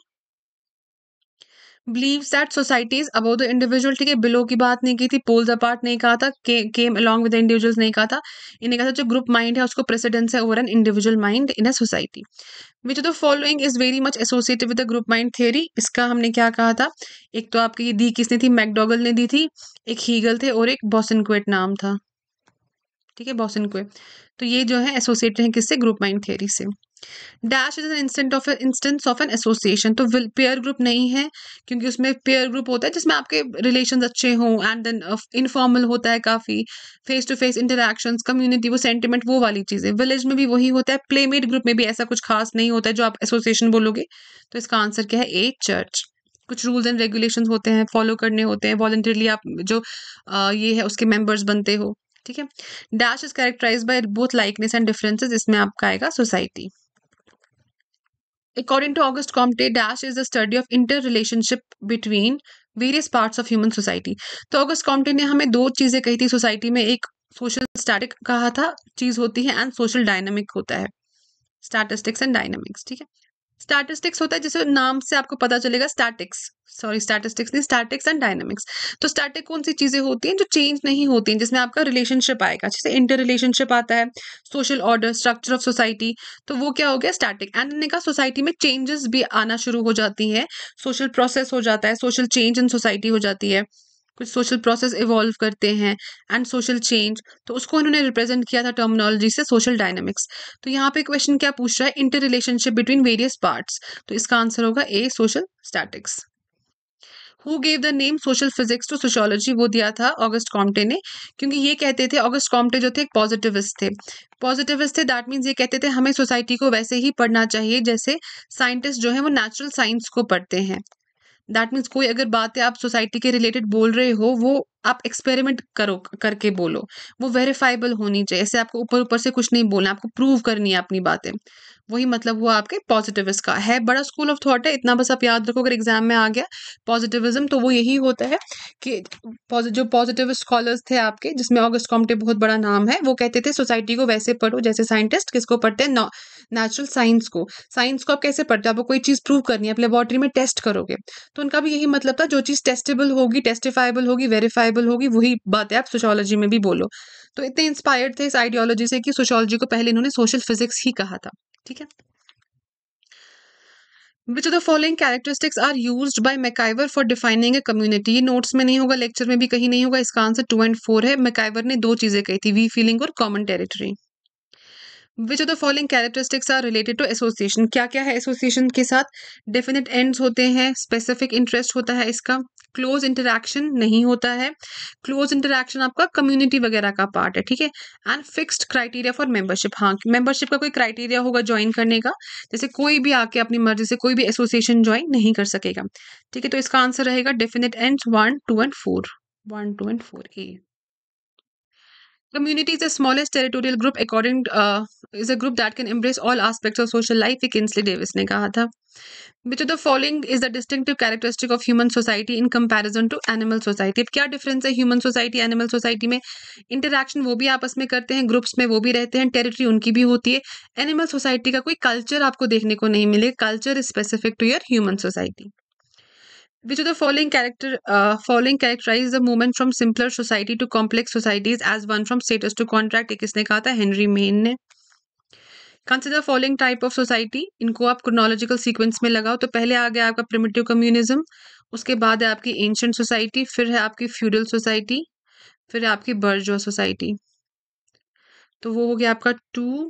believe that society above the individual ठीक है बिलो की बात नहीं की थी पोल्स अपार्ट नहीं कहा था केम अलॉन्ग विद इंडिविजुअल नहीं कहा था इन्हें कहा था जो ग्रुप माइंड है उसको प्रेसिडेंस है over an individual mind in a society which the following is very much associated with the group mind theory इसका हमने क्या कहा था एक तो आपकी दी किसने थी मैकडोगल ने दी थी एक हीगल थे और एक बॉसनक्वेट नाम था ठीक है बॉसन को तो ये जो है एसोसिएट हैं किससे ग्रुप माइंड थियरी से dash is an instant of instance of an association तो पेयर ग्रुप नहीं है क्योंकि उसमें पेयर ग्रुप होता है जिसमें आपके रिलेशन अच्छे हों एंड देन इनफॉर्मल होता है काफ़ी face to face interaction community वो सेंटिमेंट वो वाली चीज़ें विलेज में भी वही होता है प्लेमेट ग्रुप में भी ऐसा कुछ खास नहीं होता है जो आप एसोसिएशन बोलोगे तो इसका आंसर क्या है ए चर्च कुछ रूल्स एंड रेगुलेशन होते हैं फॉलो करने होते हैं वॉलेंटियरली आप जो आ, uh, ये है उसके मेंबर्स बनते हो ठीक है dash is characterize by both likeness and differences इसमें आपका आएगा society according to August Comte dash is the study of inter relationship between various part of human society तो ऑगस्ट कॉम्टे ने हमें दो चीज़ें कही थी सोसाइटी में एक सोशल स्टैटिक कहा था चीज़ होती है एंड सोशल डायनामिक होता है स्टैटिस्टिक्स एंड डायनेमिक्स ठीक है स्टैटिस्टिक्स होता है जिसे नाम से आपको पता चलेगा स्टैटिक्स सॉरी स्टैटिस्टिक्स नहीं स्टैटिक्स एंड डायनामिक्स तो स्टैटिक कौन सी चीज़ें होती हैं जो चेंज नहीं होती हैं जिसमें आपका रिलेशनशिप आएगा जैसे इंटर रिलेशनशिप आता है social order structure of society तो वो क्या हो गया स्टैटिक एंड ने कहा सोसाइटी में चेंजेस भी आना शुरू हो जाती है सोशल प्रोसेस हो जाता है सोशल चेंज इन सोसाइटी हो जाती है कुछ सोशल प्रोसेस इवॉल्व करते हैं एंड सोशल चेंज तो उसको इन्होंने रिप्रेजेंट किया था टर्मिनोलॉजी से सोशल डायनेमिक्स तो यहाँ पे क्वेश्चन क्या पूछ रहा है inter relationship between various parts तो इसका आंसर होगा A social statics who gave the name social physics to sociology वो दिया था ऑगस्ट कॉम्टे ने क्योंकि ये कहते थे ऑगस्ट कॉम्टे जो थे एक पॉजिटिविस्ट थे पॉजिटिविस्ट थे दैट मीन्स ये कहते थे हमें सोसाइटी को वैसे ही पढ़ना चाहिए जैसे साइंटिस्ट जो है वो नेचुरल साइंस को पढ़ते हैं दैट मीन्स कोई अगर बातें आप सोसाइटी के रिलेटेड बोल रहे हो वो आप एक्सपेरिमेंट करो करके बोलो वो वेरीफाइबल होनी चाहिए ऐसे आपको ऊपर ऊपर से कुछ नहीं बोलना आपको प्रूव करनी है अपनी बातें वही मतलब हुआ आपके पॉजिटिविस्ट का है बड़ा स्कूल ऑफ थॉट है इतना बस आप याद रखो अगर एग्जाम में आ गया पॉजिटिविज्म तो वो यही होता है कि जो पॉजिटिव स्कॉलर्स थे आपके जिसमें ऑगस्ट कॉम्टे बहुत बड़ा नाम है वो कहते थे सोसाइटी को वैसे पढ़ो जैसे साइंटिस्ट किसको पढ़ते हैं नेचुरल साइंस को साइंस को आप कैसे पढ़ते हो आपको कोई चीज़ प्रूव करनी है आप लेबॉर्ट्री में टेस्ट करोगे तो उनका भी यही मतलब था जो चीज़ टेस्टेबल होगी टेस्टिफाइबल होगी वेरीफाइबल होगी वही बात है आप सोशोलॉजी में भी बोलो तो इतने इंस्पायर्ड थे इस आइडियोलॉजी से कि सोशोलॉजी को पहले इन्होंने सोशल फिजिक्स ही कहा था ठीक है which of the following characteristics are use by MacIver for defining a community ये नोट्स में नहीं होगा लेक्चर में भी कहीं नहीं होगा इसका आंसर टू एंड फोर है मैकाइवर ने दो चीजें कही थी वी फीलिंग और common territory which of the following characteristics are related to association क्या क्या है एसोसिएशन के साथ डेफिनेट एंड्स होते हैं स्पेसिफिक इंटरेस्ट होता है इसका क्लोज इंटरेक्शन नहीं होता है क्लोज इंटरेक्शन आपका कम्युनिटी वगैरह का पार्ट है ठीक है and fixed criteria for membership हाँ मेंबरशिप का कोई क्राइटेरिया होगा ज्वाइन करने का जैसे कोई भी आके अपनी मर्जी से कोई भी एसोसिएशन ज्वाइन नहीं कर सकेगा ठीक है तो इसका आंसर रहेगा definite and one two and four one two and four a community is the smallest territorial group according is a group that can embrace all aspects of social life life Davis ने कहा था which the following is the distinctive characteristic of human society in comparison to animal society अब क्या difference है human society animal society में interaction वो भी आपस में करते हैं ग्रुप्स में वो भी रहते हैं टेरिटरी उनकी भी होती है एनिमल सोसाइटी का कोई कल्चर आपको देखने को नहीं मिले culture is specific to your human society which of the following character following characterize the movement from simpler society to complex societies as one from status to contract एक किसने कहा था हेनरी मेन ने consider following type of society इनको आप chronological sequence में लगाओ तो पहले आ गया आपका प्रिमिटिव कम्युनिज्म उसके बाद है आपकी एंशंट सोसाइटी फिर है आपकी फ्यूडल सोसाइटी फिर है आपकी बर्जो सोसाइटी तो वो हो गया आपका two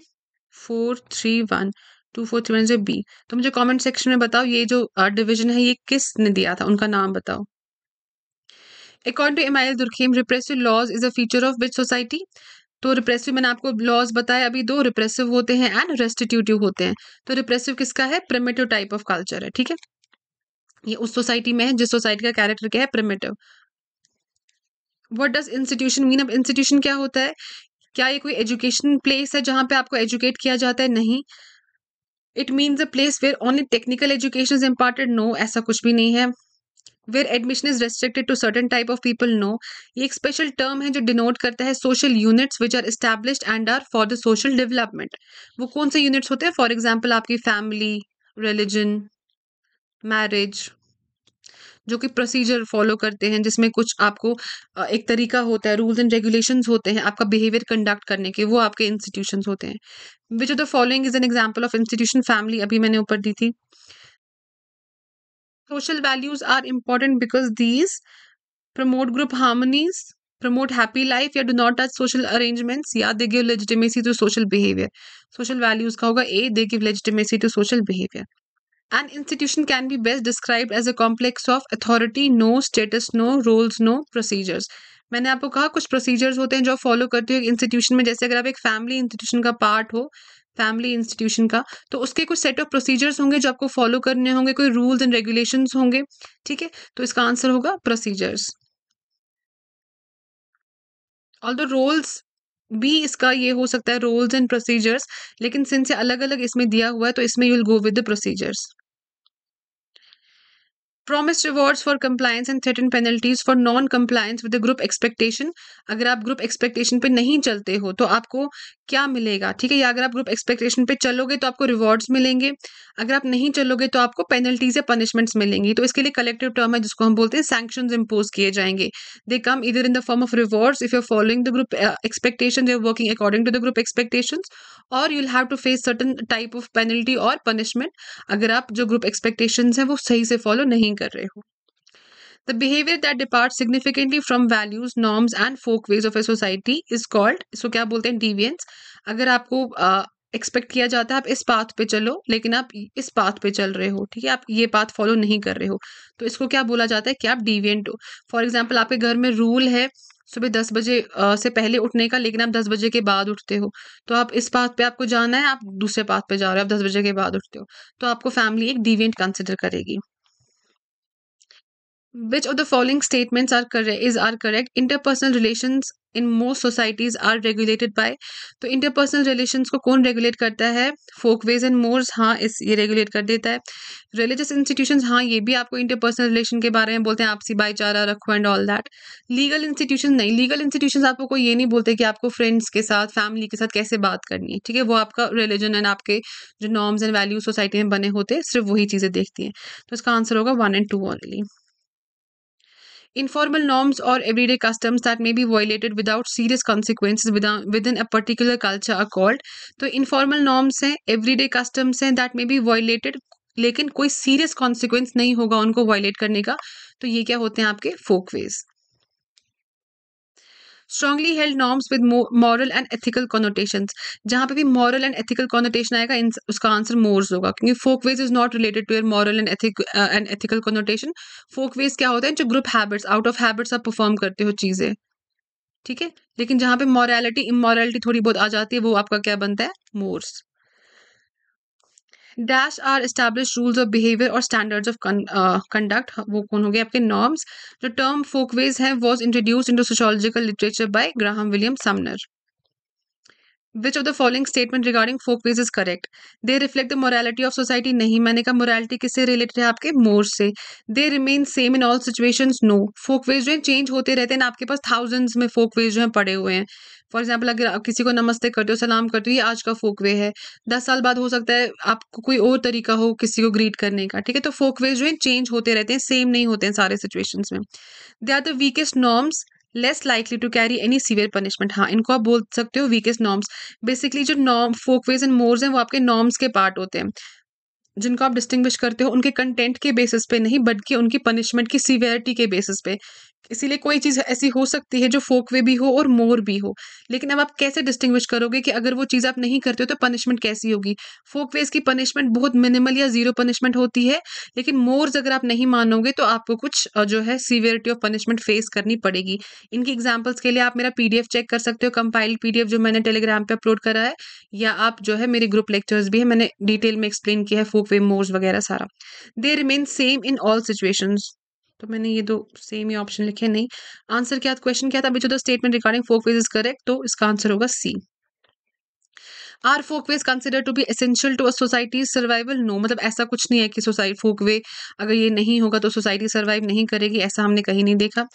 four three one two four three one जो बी तो मुझे कमेंट सेक्शन में बताओ ये जो डिवीजन uh, है ये किसने दिया था उनका नाम बताओ According to Emile Durkheim, repressive laws is a feature of which society तो रिप्रेसिव मैंने आपको लॉज बताया अभी दो रिप्रेसिव होते हैं एंड रेस्टिट्यूटिव होते हैं तो रिप्रेसिव किसका है प्रिमेटिव टाइप ऑफ कल्चर है ठीक है ये उस सोसाइटी में है जिस सोसाइटी का कैरेक्टर क्या है primitive what does institution mean अब इंस्टीट्यूशन क्या होता है क्या ये कोई एजुकेशन प्लेस है जहां पे आपको एजुकेट किया जाता है नहीं it means a place where only technical education is imparted no ऐसा कुछ भी नहीं है where admission is restricted to certain type of people no ये एक स्पेशल टर्म है जो डिनोट करता है social units which are established and are for the social development वो कौन से यूनिट्स होते हैं फॉर एग्जाम्पल आपकी फैमिली रिलीजन मैरिज जो कि प्रोसीजर फॉलो करते हैं जिसमें कुछ आपको एक तरीका होता है रूल्स एंड रेगुलेशन होते हैं आपका बिहेवियर कंडक्ट करने के वो आपके इंस्टीट्यूशन होते हैं which are the following is an example of institution family अभी मैंने ऊपर दी थी social values are important because these promote group harmonies promote happy life या do not touch social arrangements या they give legitimacy to social behavior social values का होगा a they give legitimacy to social behavior an institution can be best described as a complex of authority no status no roles no procedures मैंने आपको कहा कुछ procedures होते हैं जो follow करते हो इंस्टीट्यूशन में जैसे अगर आप एक फैमिली इंस्टीट्यूशन का पार्ट हो फैमिली इंस्टीट्यूशन का तो उसके कुछ सेट ऑफ प्रोसीजर्स होंगे जो आपको फॉलो करने होंगे कोई रूल्स एंड रेगुलेशन होंगे ठीक है तो इसका आंसर होगा प्रोसीजर्स ऑल द रोल्स भी इसका ये हो सकता है रोल्स एंड प्रोसीजर्स लेकिन सिंस अलग अलग इसमें दिया हुआ है तो इसमें you will go with the procedures promised rewards for compliance and threaten penalties for non compliance with group expectation अगर आप ग्रुप एक्सपेक्टेशन पे नहीं चलते हो तो आपको क्या मिलेगा ठीक है या अगर आप ग्रुप एक्सपेक्टेशन पे चलोगे तो आपको रिवॉर्ड्स मिलेंगे अगर आप नहीं चलोगे तो आपको पेनल्टीज या पनिशमेंट्स मिलेंगी तो इसके लिए कलेक्टिव टर्म है जिसको हम बोलते हैं सैक्शन इम्पोज किए जाएंगे दे कम इधर in the form of rewards if you are following the group expectation you working according to the group expectation और you'll have to face certain type of penalty और punishment अगर आप जो group expectation है वो सही से फॉलो नहीं कर रहे हो the behaviour that depart significantly from values norms and folk ways of a society is called इसको क्या बोलते हैं डिवियंस अगर आपको एक्सपेक्ट uh, किया जाता है आप इस पाथ पे चलो लेकिन आप इस पाथ पे चल रहे हो ठीक है आप ये पाथ फॉलो नहीं कर रहे हो तो इसको क्या बोला जाता है कि आप डिवियंट हो फॉर एग्जाम्पल आपके घर में रूल है सुबह दस बजे से पहले उठने का लेकिन आप दस बजे के बाद उठते हो तो आप इस पाथ पे आपको जाना है आप दूसरे पाथ पे जा रहे हो आप दस बजे के बाद उठते हो तो आपको फैमिली एक डिवियंट कंसिडर करेगी which of the following statements are correct is are correct interpersonal relation in most societies are regulated by तो इंटरपर्सनल रिलेशन को कौन रेगुलेट करता है फोकवेज एंड मोर्स हाँ इस ये रेगुलेट कर देता है रिलीजियस इंस्टीट्यूशन हाँ ये भी आपको इंटरपर्सनल रिलेशन के बारे में बोलते हैं आपसी भाईचारा रखो and all that legal institution नहीं लीगल इंस्टीट्यूशन आपको कोई ये नहीं बोलते कि आपको फ्रेंड्स के साथ फैमिली के साथ कैसे बात करनी है ठीक है वो आपका रिलीजन एंड आपके जो नॉर्म्स एंड वैल्यूज सोसाइटी में बने होते हैं सिर्फ वही चीज़ें देखती हैं तो इसका आंसर होगा one and two only informal norms or everyday customs that may be violated without serious consequences within a particular culture are called तो informal norms हैं everyday customs हैं that may be violated लेकिन कोई serious consequence नहीं होगा उनको violet करने का तो ये क्या होते हैं आपके folkways strongly held norms with moral and ethical connotation जहां पे भी मॉरल एंड एथिकल कॉनोटेशन आएगा उसका आंसर मोर्स होगा क्योंकि folkways is not related to your moral and and ethical connotation folkways क्या होता है जो group habits out of habits आप परफॉर्म करते हो चीज़ें ठीक है लेकिन जहां पे मॉरलिटी इमोरलिटी थोड़ी बहुत आ जाती है वो आपका क्या बनता है mores dash are establish rules of behaviour और स्टैंडर्ड्स ऑफ कंडक्ट वो कौन हो गए आपके नॉर्म्स जो टर्म फोकवेज है was introduce into sociological literature by Graham William Sumner which of the following statement regarding folk ways is correct they reflect the morality of society नहीं मैंने कहा मोरालिटी किससे रिलेटेड है आपके mores से they remain same in all situation no ways जो है change होते रहते हैं आपके पास थाउजेंड्स में वेज जो है पड़े हुए हैं फॉर एग्जाम्पल अगर आप किसी को नमस्ते करते हो सलाम करते हो ये आज का फोक वे है दस साल बाद हो सकता है आपको कोई और तरीका हो किसी को ग्रीट करने का ठीक है तो फोक वेज जो है चेंज होते रहते हैं सेम नहीं होते हैं सारे सिचुएशंस में they are the weakest norms less likely to carry any severe punishment हाँ इनको आप बोल सकते हो वीकेस्ट नॉर्म्स बेसिकली जो नॉर्म फोकवेज एंड मोर्स हैं वो आपके नॉर्म्स के पार्ट होते हैं जिनको आप डिस्टिंग्विश करते हो उनके कंटेंट के बेसिस पे नहीं बल्कि उनकी पनिशमेंट की सीवियरिटी के बेसिस पे इसीलिए कोई चीज़ ऐसी हो सकती है जो फोक वे भी हो और मोर भी हो लेकिन अब आप कैसे डिस्टिंग्विश करोगे कि अगर वो चीज़ आप नहीं करते हो तो पनिशमेंट कैसी होगी फोक वेज की पनिशमेंट बहुत मिनिमल या ज़ीरो पनिशमेंट होती है लेकिन मोर्स अगर आप नहीं मानोगे तो आपको कुछ जो है सीवियरिटी ऑफ पनिशमेंट फेस करनी पड़ेगी इनकी एग्जाम्पल्स के लिए आप मेरा पी चेक कर सकते हो कंपाइल्ड पी जो मैंने टेलीग्राम पर अपलोड करा है या आप जो है मेरे ग्रुप लेक्चर्स भी है मैंने डिटेल में एक्सप्लेन किया है फोक वे मोर्स वगैरह सारा they remain same in all situations तो मैंने ये दो सेम ही ऑप्शन लिखे नहीं आंसर क्या क्वेश्चन क्या था अभी जो the statement regarding folk ways is correct तो इसका आंसर होगा C are is consider to be essential to a society survival no मतलब ऐसा कुछ नहीं है कि सोसाइटी फोकवे अगर ये नहीं होगा तो सोसाइटी सर्वाइव नहीं करेगी ऐसा हमने कहीं नहीं देखा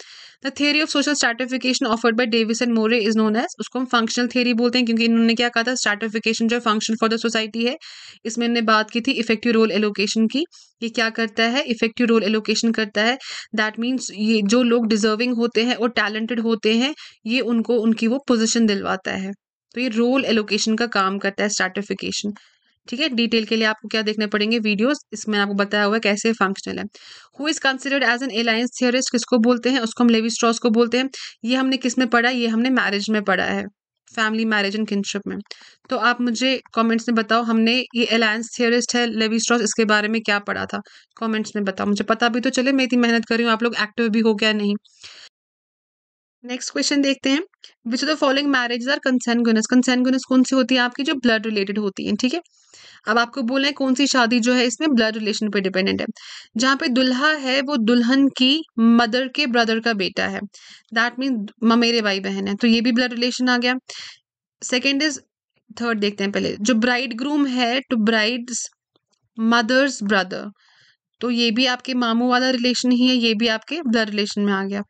the theory of social stratification offered by Davis and Moore is known as उसको हम फंक्शनल थेरी बोलते हैं क्योंकि इन्होंने क्या कहा था स्टार्टिफिकेशन जो फंक्शन फॉर द सोसाइटी है इसमें इन्होंने बात की थी इफेक्टिव रोल एलोकेशन की ये क्या करता है इफेक्टिव रोल एलोकेशन करता है दैट मीन्स ये जो लोग डिजर्विंग होते हैं और टैलेंटेड होते हैं ये उनको उनकी वो पोजिशन दिलवाता है तो ये रोल एलोकेशन का काम करता है स्टार्टिफिकेशन ठीक है डिटेल के लिए आपको क्या देखने पड़ेंगे वीडियोस इसमें आपको बताया हुआ है कैसे फंक्शनल है who is considered as an alliance theorist किसको बोलते हैं उसको हम लेवी स्ट्रॉस को बोलते हैं ये हमने किस में पढ़ा ये हमने मैरिज में पढ़ा है फैमिली मैरिज एंड किनशिप में तो आप मुझे कॉमेंट्स में बताओ हमने ये अलायंस थियोरिस्ट है लेवी स्ट्रॉस इसके बारे में क्या पढ़ा था कॉमेंट्स में बताओ मुझे पता भी तो चले मैं इतनी मेहनत कर रही हूँ आप लोग एक्टिव भी हो गया नहीं नेक्स्ट क्वेश्चन देखते हैं which the following marriage are consanguineous कौन सी होती है आपकी जो ब्लड रिलेटेड होती है ठीक है अब आपको बोले कौन सी शादी जो है इसमें ब्लड रिलेशन पे डिपेंडेंट है जहाँ पे दुल्हा है वो दुल्हन की मदर के ब्रदर का बेटा है दैट मीन मेरे भाई बहन है तो ये भी ब्लड रिलेशन आ गया सेकेंड इज थर्ड देखते हैं पहले जो ब्राइड ग्रूम है टू ब्राइड मदर्स ब्रदर तो ये भी आपके मामू वाला रिलेशन ही है ये भी आपके ब्लड रिलेशन में आ गया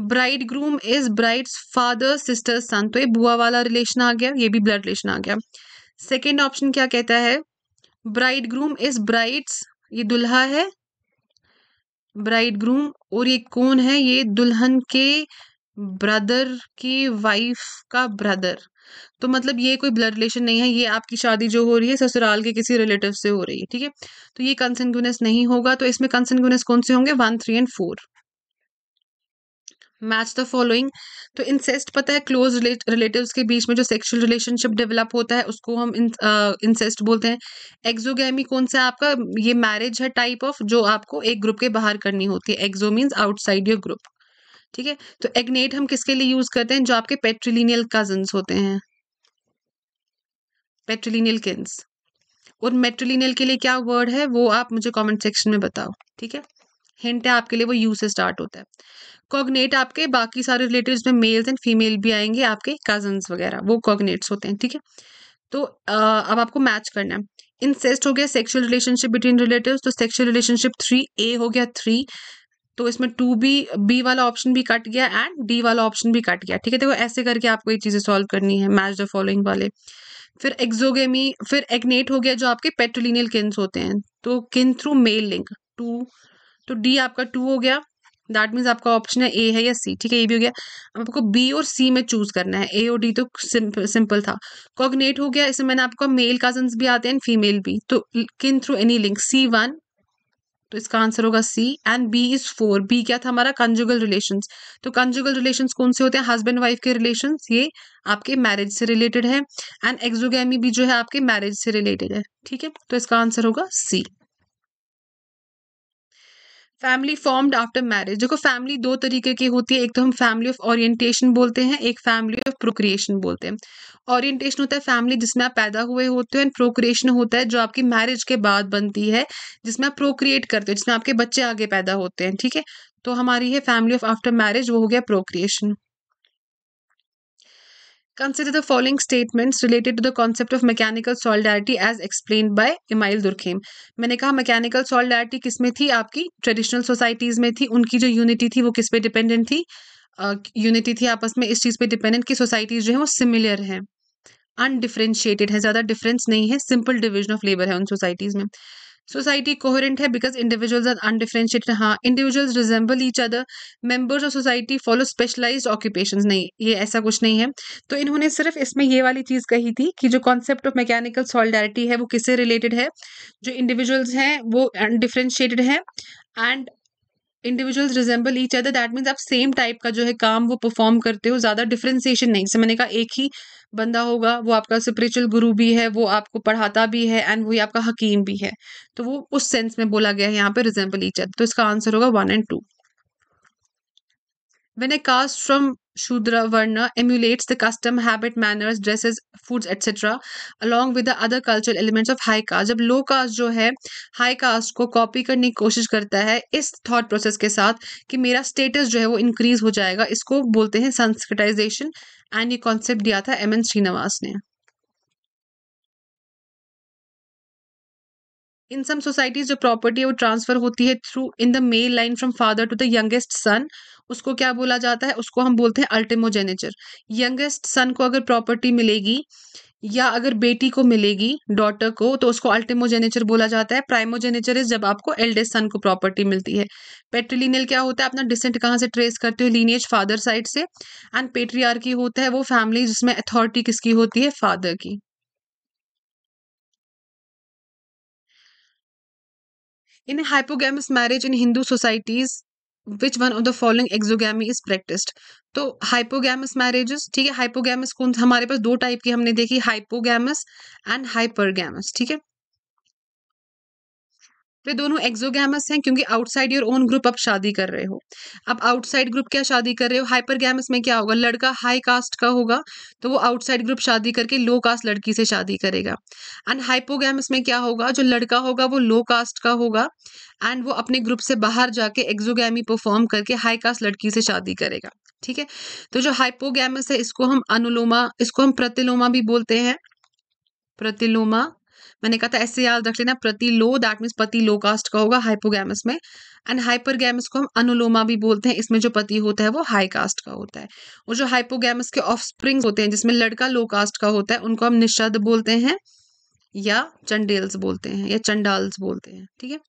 bride groom is bride father sister son तो ये बुआ वाला रिलेशन आ गया ये भी ब्लड रिलेशन आ गया सेकेंड ऑप्शन क्या कहता है ब्राइड ग्रूम इज ब्राइड ये दुल्हा है ब्राइड ग्रूम और ये कौन है ये दुल्हन के ब्रदर की वाइफ का ब्रदर तो मतलब ये कोई ब्लड रिलेशन नहीं है ये आपकी शादी जो हो रही है ससुराल के किसी रिलेटिव से हो रही है ठीक है तो ये कंसनग्यूनस नहीं होगा तो इसमें कंसनग्यूनस कौन से होंगे one three and four match the following तो इंसेस्ट पता है क्लोज रिलेटिव के बीच में जो सेक्सुअल रिलेशनशिप डेवलप होता है उसको हम इंसेस्ट बोलते हैं एक्जोगैमी कौन सा आपका ये मैरिज है टाइप ऑफ जो आपको एक ग्रुप के बाहर करनी होती है exo means outside your group ठीक है तो एग्नेट हम किसके लिए यूज करते हैं जो आपके पेट्रिलिनियल कजन्स होते हैं पेट्रिलिनियल किन्स और मेट्रिलिनियल के लिए क्या वर्ड है वो आप मुझे कमेंट सेक्शन में बताओ ठीक है हिंट है आपके लिए वो यू से स्टार्ट होता है कॉग्नेट आपके बाकी सारे रिलेटिव में मेल्स एंड फीमेल भी आएंगे आपके कजन वगैरह वो कॉग्नेट्स होते हैं ठीक है तो अब आपको मैच करना है इंसेस्ट हो गया सेक्शुअल रिलेशनशिप बिटवीन रिलेटिव तो सेक्शुअल रिलेशनशिप थ्री ए हो गया थ्री तो इसमें टू बी बी वाला ऑप्शन भी कट गया एंड डी वाला ऑप्शन भी कट गया ठीक है देखो ऐसे करके आपको ये चीज़ें सॉल्व करनी है मैच द फॉलोइंग वाले फिर एक्जोगेमी फिर एग्नेट हो गया जो आपके पेट्रोलिनियल किन्स होते हैं तो kin through male link to तो डी आपका टू हो गया दैट मीन्स आपका ऑप्शन है ए है या सी ठीक है ये भी हो गया अब आपको बी और सी में चूज करना है ए और डी तो सिंपल था कॉग्नेट हो गया इसमें मैंने आपका मेल कजन भी आते हैं फीमेल भी तो kin through any link C one तो इसका आंसर होगा C and B is four B क्या था हमारा कंजुगल रिलेशन तो कंजुगल रिलेशन कौन से होते हैं हस्बैंड वाइफ के रिलेशन ये आपके मैरिज से रिलेटेड है एंड एक्जोगी भी जो है आपके मैरिज से रिलेटेड है ठीक है तो इसका आंसर होगा C family formed after marriage देखो फैमिली दो तरीके की होती है एक तो हम फैमिली ऑफ ओरिएंटेशन बोलते हैं एक फैमिली ऑफ प्रोक्रिएशन बोलते हैं ऑरिएंटेशन होता है फैमिली जिसमें आप पैदा हुए होते हो एंड प्रोक्रिएशन होता है जो आपकी मैरिज के बाद बनती है जिसमें आप प्रोक्रिएट करते हो जिसमें आपके बच्चे आगे पैदा होते हैं ठीक है तो हमारी है फैमिली ऑफ आफ्टर मैरिज वो हो गया procreation Consider the following statements related to the concept of mechanical solidarity as explained by Emile Durkheim. मैंने कहा mechanical solidarity किस में थी आपकी traditional societies में थी उनकी जो unity थी वो किस पे dependent थी यूनिटी uh, थी आपस में इस चीज़ पे dependent की societies जो है वो similar हैं undifferentiated है ज़्यादा difference नहीं है simple division of labor है उन societies में सोसाइटी कोहरेंट है बिकॉज इंडिविजुअल्स आर अनडिफ्रेंशिएटेड हाँ individuals resemble each other members of society follow specialised occupation नहीं ये ऐसा कुछ नहीं है तो इन्होंने सिर्फ इसमें ये वाली चीज़ कही थी कि जो कॉन्सेप्ट ऑफ मैकेनिकल सॉलिडारिटी है वो किससे रिलेटेड है जो इंडिविजुअल्स हैं वो अनडिफ्रेंशिएटेड हैं and individuals resemble each other that means आप सेम टाइप का जो है काम वो परफॉर्म करते हो ज़्यादा डिफ्रेंसिएशन नहीं जैसे मैंने कहा एक ही बंदा होगा वो आपका स्पिरिचुअल गुरु भी है वो आपको पढ़ाता भी है एंड वही आपका हकीम भी है तो वो उस सेंस में बोला गया है यहाँ पे रिजेंबल ईच अदर तो इसका आंसर होगा one and two When a caste from Shudra Varna emulates the custom, habit, manners, dresses, foods, etc., along with the other cultural elements of high caste. जब low caste जो है high caste को copy करने की कोशिश करता है इस thought process के साथ कि मेरा status जो है वो increase हो जाएगा इसको बोलते हैं संस्कृताइजेशन एंड ये concept दिया था एम एन श्रीनिवास ने इन सम सोसाइटीज जो प्रॉपर्टी है वो ट्रांसफर होती है through in the male line from father to the youngest son उसको क्या बोला जाता है उसको हम बोलते हैं अल्टीमोजेनेचर यंगेस्ट सन को अगर प्रॉपर्टी मिलेगी या अगर बेटी को मिलेगी डॉटर को तो उसको अल्टीमोजेनेचर बोला जाता है प्राइमोजेनेचर इज जब आपको एल्डेस्ट सन को प्रॉपर्टी मिलती है पेट्रिलिनल क्या होता है अपना डिसेंट कहाँ से ट्रेस करते हो लीनियज फादर साइड से एंड की होता है वो फैमिली जिसमें अथॉरिटी किसकी होती है फादर की in hypogamous marriage in Hindu societies which one of the following exogamy is practised तो हाइपोगैमस मैरिजेस ठीक है हाइपोगैमस कौन हमारे पास दो टाइप की हमने देखी हाइपोगैमस एंड हाइपरगैमस ठीक है वे दोनों एक्सोगैमस हैं क्योंकि आउटसाइड योर ओन ग्रुप आप शादी कर रहे हो अब आउटसाइड ग्रुप क्या शादी कर रहे हो हाइपरगैमस में क्या होगा लड़का हाई कास्ट का होगा तो वो आउटसाइड ग्रुप शादी करके लो कास्ट लड़की से शादी करेगा एंड हाइपोगैमस में क्या होगा जो लड़का होगा वो लो कास्ट का होगा एंड वो अपने ग्रुप से बाहर जाके एक्सोगैमी परफॉर्म करके हाई कास्ट लड़की से शादी करेगा ठीक है तो जो हाइपोगैमस है इसको हम अनुलोमा इसको हम प्रतिलोमा भी बोलते हैं प्रतिलोमा मैंने कहा था ऐसे याद रख लेना प्रति लो दैट मीन्स पति लो कास्ट का होगा हाइपोगैमस में एंड हाइपरगैमस को हम अनुलोमा भी बोलते हैं इसमें जो पति होता है वो हाई कास्ट का होता है और जो हाइपोगैमस के ऑफ होते हैं जिसमें लड़का लो कास्ट का होता है उनको हम निषद बोलते हैं या चंडेल्स बोलते हैं या चंडाल्स बोलते हैं ठीक है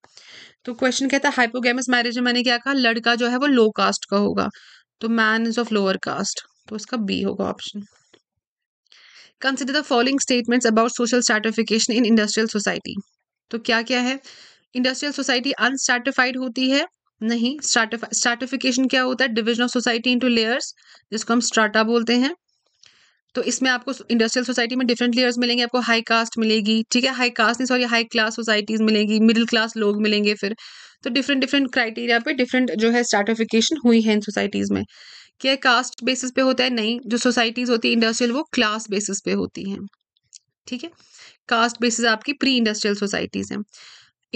तो क्वेश्चन कहता है हाइपोगैमस मैरिज में मैंने क्या कहा लड़का जो है वो लो कास्ट का होगा तो man is of lower caste तो इसका बी होगा option consider the following statements about social stratification in industrial society तो क्या क्या है इंडस्ट्रियल सोसाइटी अनस्टार्टिफाइड होती है नहीं स्टार्टिफिकेशन क्या होता है division of society into layers जिसको हम स्ट्राटा बोलते हैं तो इसमें आपको इंडस्ट्रियल सोसाइटी में डिफरेंट लेयर्स मिलेंगे आपको हाई कास्ट मिलेगी ठीक है हाई कास्ट नहीं सॉरी हाई क्लास सोसाइटीज मिलेगी मिडिल क्लास लोग मिलेंगे फिर तो डिफरेंट डिफरेंट क्राइटेरिया पे डिफरेंट जो है स्टार्टिफिकेशन हुई है इन सोसाइटीज़ में क्या कास्ट बेसिस पे होता है नहीं जो सोसाइटीज होती है इंडस्ट्रियल वो क्लास बेसिस पे होती हैं ठीक है कास्ट बेसिस आपकी प्री इंडस्ट्रियल सोसाइटीज हैं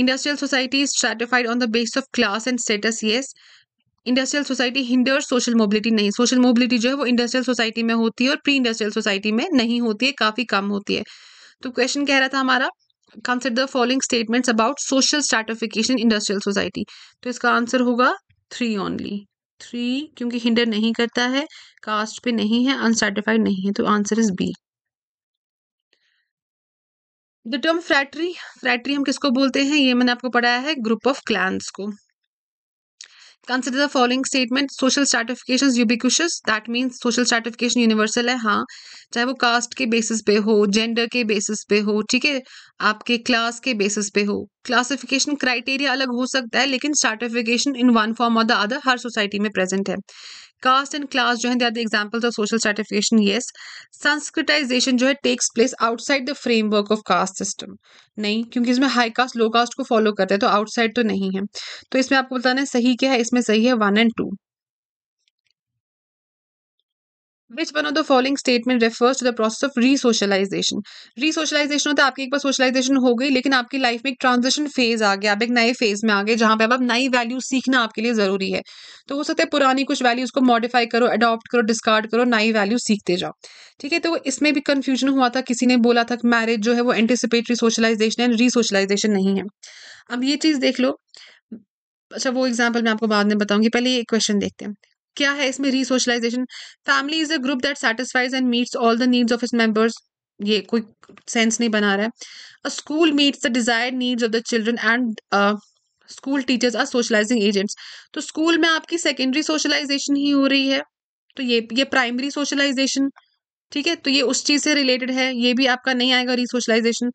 industrial society is stratified on the base of class and status yes industrial society hinder social mobility नहीं सोशल मोबिलिटी जो है वो इंडस्ट्रियल सोसाइटी में होती है और प्री इंडस्ट्रियल सोसाइटी में नहीं होती है काफ़ी कम होती है तो क्वेश्चन कह रहा था हमारा consider the following statements about social stratification industrial society तो इसका आंसर होगा थ्री ओनली थ्री क्योंकि हिंडर नहीं करता है कास्ट पे नहीं है अनसर्टिफाइड नहीं है तो answer is B the term phratry phratry हम किसको बोलते हैं ये मैंने आपको पढ़ाया है ग्रुप ऑफ क्लैंस को consider the following statement social stratification ubiquitous that means social stratification universal है हाँ चाहे वो कास्ट के बेसिस पे हो जेंडर के बेसिस पे हो ठीक है आपके क्लास के बेसिस पे हो क्लासिफिकेशन क्राइटेरिया अलग हो सकता है लेकिन स्टार्टिफिकेशन इन वन फॉर्म और द अदर हर सोसाइटी में प्रेजेंट है कास्ट एंड क्लास जो है they examples of social stratification yes Sanskritization जो है takes place outside the framework of caste system नहीं क्योंकि इसमें हाई कास्ट लो कास्ट को फॉलो करते हैं तो आउटसाइड तो नहीं है तो इसमें आपको बताना है सही क्या है इसमें सही है one and two which one of the following statement refers to the process of resocialization resocialization होता है आपकी एक बार सोशलाइजेशन हो गई लेकिन आपकी लाइफ में एक ट्रांजिशन फेज आ गया आप एक नए फेज में आ गए जहाँ पे अब आप नई वैल्यू सीखना आपके लिए जरूरी है तो हो सकता है पुरानी कुछ वैल्यूज को मॉडिफाई करो अडॉप्ट करो डिस्कार्ड करो नई वैल्यू सीखते जाओ ठीक है तो इसमें भी कन्फ्यूजन हुआ था किसी ने बोला था मैरिज जो है वो anticipatory socialization and resocialization नहीं है अब ये चीज़ देख लो अच्छा वो एग्जाम्पल मैं आपको बाद में बताऊंगी पहले ये क्वेश्चन देखते हैं क्या है इसमें resocialization family is a group that satisfies and meets all the needs of its members ये कोई सेंस नहीं बना रहा है school meets the desire needs of the children and school teachers are socializing agents तो स्कूल में आपकी secondary socialisation ही हो रही है तो ये ये प्राइमरी सोशलाइजेशन ठीक है तो ये उस चीज से रिलेटेड है ये भी आपका नहीं आएगा resocialization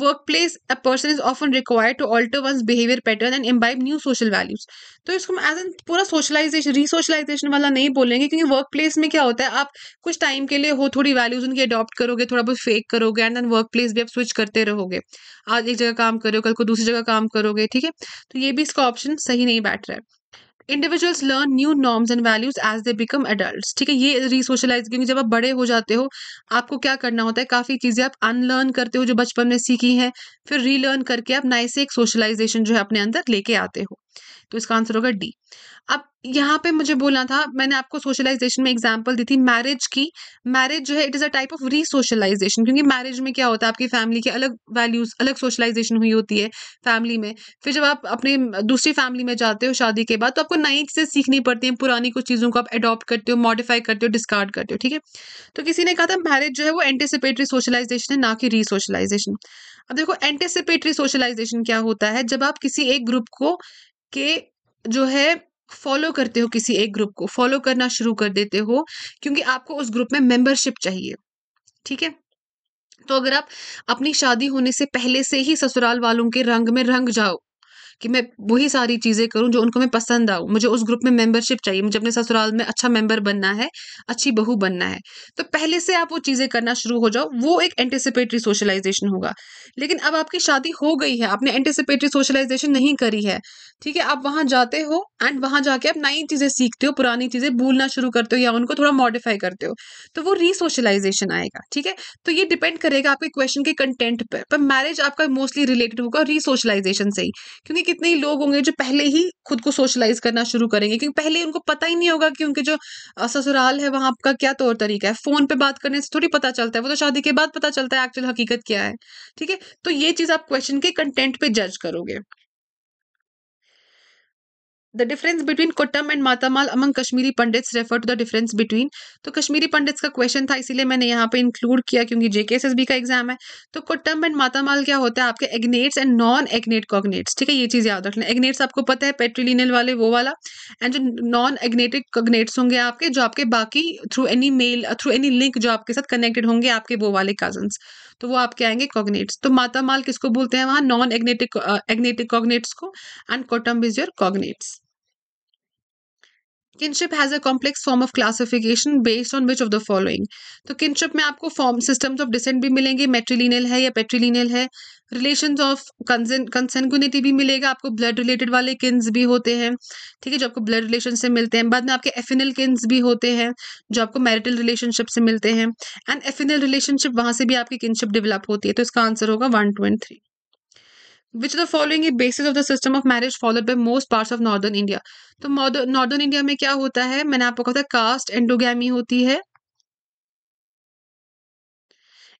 work place a person is often required to alter one behaviour pattern and imbibe new social values तो इसको हम एज एन पूरा सोशलाइजेशन रीसोशलाइजेशन वाला नहीं बोलेंगे क्योंकि वर्क प्लेस में क्या होता है आप कुछ टाइम के लिए हो थोड़ी वैल्यूज उनकी अडॉप्ट करोगे थोड़ा बहुत फेक करोगे एंड देन वर्क प्लेस भी आप स्विच करते रहोगे आज एक जगह काम करो कल को दूसरी जगह काम करोगे ठीक है तो ये भी इसका ऑप्शन सही नहीं बैठ रहा है individuals learn new norms and values as they become adult ठीक है ये रीसोशलाइज क्योंकि जब आप बड़े हो जाते हो आपको क्या करना होता है काफ़ी चीज़ें आप अनलर्न करते हो जो बचपन में सीखी हैं फिर रीलर्न करके आप नए से एक सोशलाइजेशन जो है अपने अंदर लेके आते हो तो इसका आंसर होगा डी अब यहाँ पे मुझे बोलना था मैंने आपको सोशलाइजेशन में एग्जाम्पल दी थी मैरिज की मैरिज जो है it is a type of resocialization क्योंकि मैरिज में क्या होता है आपकी फैमिली के अलग वैल्यूज अलग सोशलाइजेशन हुई होती है फैमिली में फिर जब आप अपने दूसरी फैमिली में जाते हो शादी के बाद तो आपको नई चीज़ें सीखनी पड़ती हैं पुरानी कुछ चीज़ों को आप अडॉप्ट करते हो मॉडिफाई करते हो डिस्कार्ड करते हो ठीक है तो किसी ने कहा था मैरिज जो है वो एंटिसिपेटरी सोशलाइजेशन है ना कि री सोशलाइजेशन अब देखो एंटिसिपेटरी सोशलाइजेशन क्या होता है जब आप किसी एक ग्रुप को के जो है फॉलो करते हो किसी एक ग्रुप को फॉलो करना शुरू कर देते हो क्योंकि आपको उस ग्रुप में मेंबरशिप चाहिए ठीक है तो अगर आप अपनी शादी होने से पहले से ही ससुराल वालों के रंग में रंग जाओ कि मैं वही सारी चीज़ें करूँ जो उनको मैं पसंद आऊँ मुझे उस ग्रुप में मेंबरशिप चाहिए मुझे अपने ससुराल में अच्छा मेंबर बनना है अच्छी बहू बनना है तो पहले से आप वो चीज़ें करना शुरू हो जाओ वो एक एंटिसिपेटरी सोशलाइजेशन होगा लेकिन अब आपकी शादी हो गई है आपने एंटिसिपेटरी सोशलाइजेशन नहीं करी है ठीक है आप वहाँ जाते हो एंड वहाँ जाके आप नई चीज़ें सीखते हो पुरानी चीज़ें भूलना शुरू करते हो या उनको थोड़ा मॉडिफाई करते हो तो वो रीसोशलाइजेशन आएगा ठीक है तो ये डिपेंड करेगा आपके क्वेश्चन के कंटेंट पर पर मैरिज आपका मोस्टली रिलेटेड होगा रीसोशलाइजेशन से ही क्योंकि कितने ही लोग होंगे जो पहले ही खुद को सोशलाइज करना शुरू करेंगे क्योंकि पहले उनको पता ही नहीं होगा कि उनके जो ससुराल है वहां का क्या तौर तरीका है फोन पे बात करने से थोड़ी पता चलता है वो तो शादी के बाद पता चलता है एक्चुअल हकीकत क्या है ठीक है तो ये चीज़ आप क्वेश्चन के कंटेंट पे जज करोगे the difference between kotam and matamal among Kashmiri Pandits refer to the difference between तो कश्मीरी पंडित्स का क्वेश्चन था इसीलिए मैंने यहाँ पे इंक्लूड किया क्योंकि जेके का एग्जाम है तो कोटम एंड मातामाल क्या होता है आपके एग्नेट्स एंड नॉन एग्नेट कॉग्नेट्स ठीक है ये चीज़ याद रखना एग्नेट्स आपको पता है पेट्रीलिनल वाले वो वाला एंड जो नॉन एग्नेटेड कॉग्नेट्स होंगे आपके जो आपके बाकी through any mail through any link जो आपके साथ कनेक्टेड होंगे आपके वो वाले कजन्स तो वो आपके आएंगे कॉग्नेट्स तो माता माल किसको बोलते हैं वहाँ नॉन एग्नेटिक एग्नेटिक कॉग्नेट्स को and kotam is your cognates kinship has a complex form of classification based on which of the following तो किनशिप में आपको फॉर्म सिस्टम्स ऑफ डिसेंट भी मिलेंगे मेट्रिलिनियल है या पेट्रिलिनियल है रिलेशन ऑफ कंसेंगुनिटी भी मिलेगा आपको ब्लड रिलेटेड वाले किन्स भी होते हैं ठीक है जो आपको ब्लड रिलेशन से मिलते हैं बाद में आपके एफिनल किन्स भी होते हैं जो आपको मैरिटल रिलेशनशिप से मिलते हैं एंड एफिनल रिलेशनशिप वहाँ से भी आपकी किनशिप डेवलप होती है तो इसका आंसर होगा one two and three which the following basis of the system of marriage followed by most part of northern India तो नॉर्दर्न इंडिया में क्या होता है मैंने आपको कहा था कास्ट एंडोगी होती है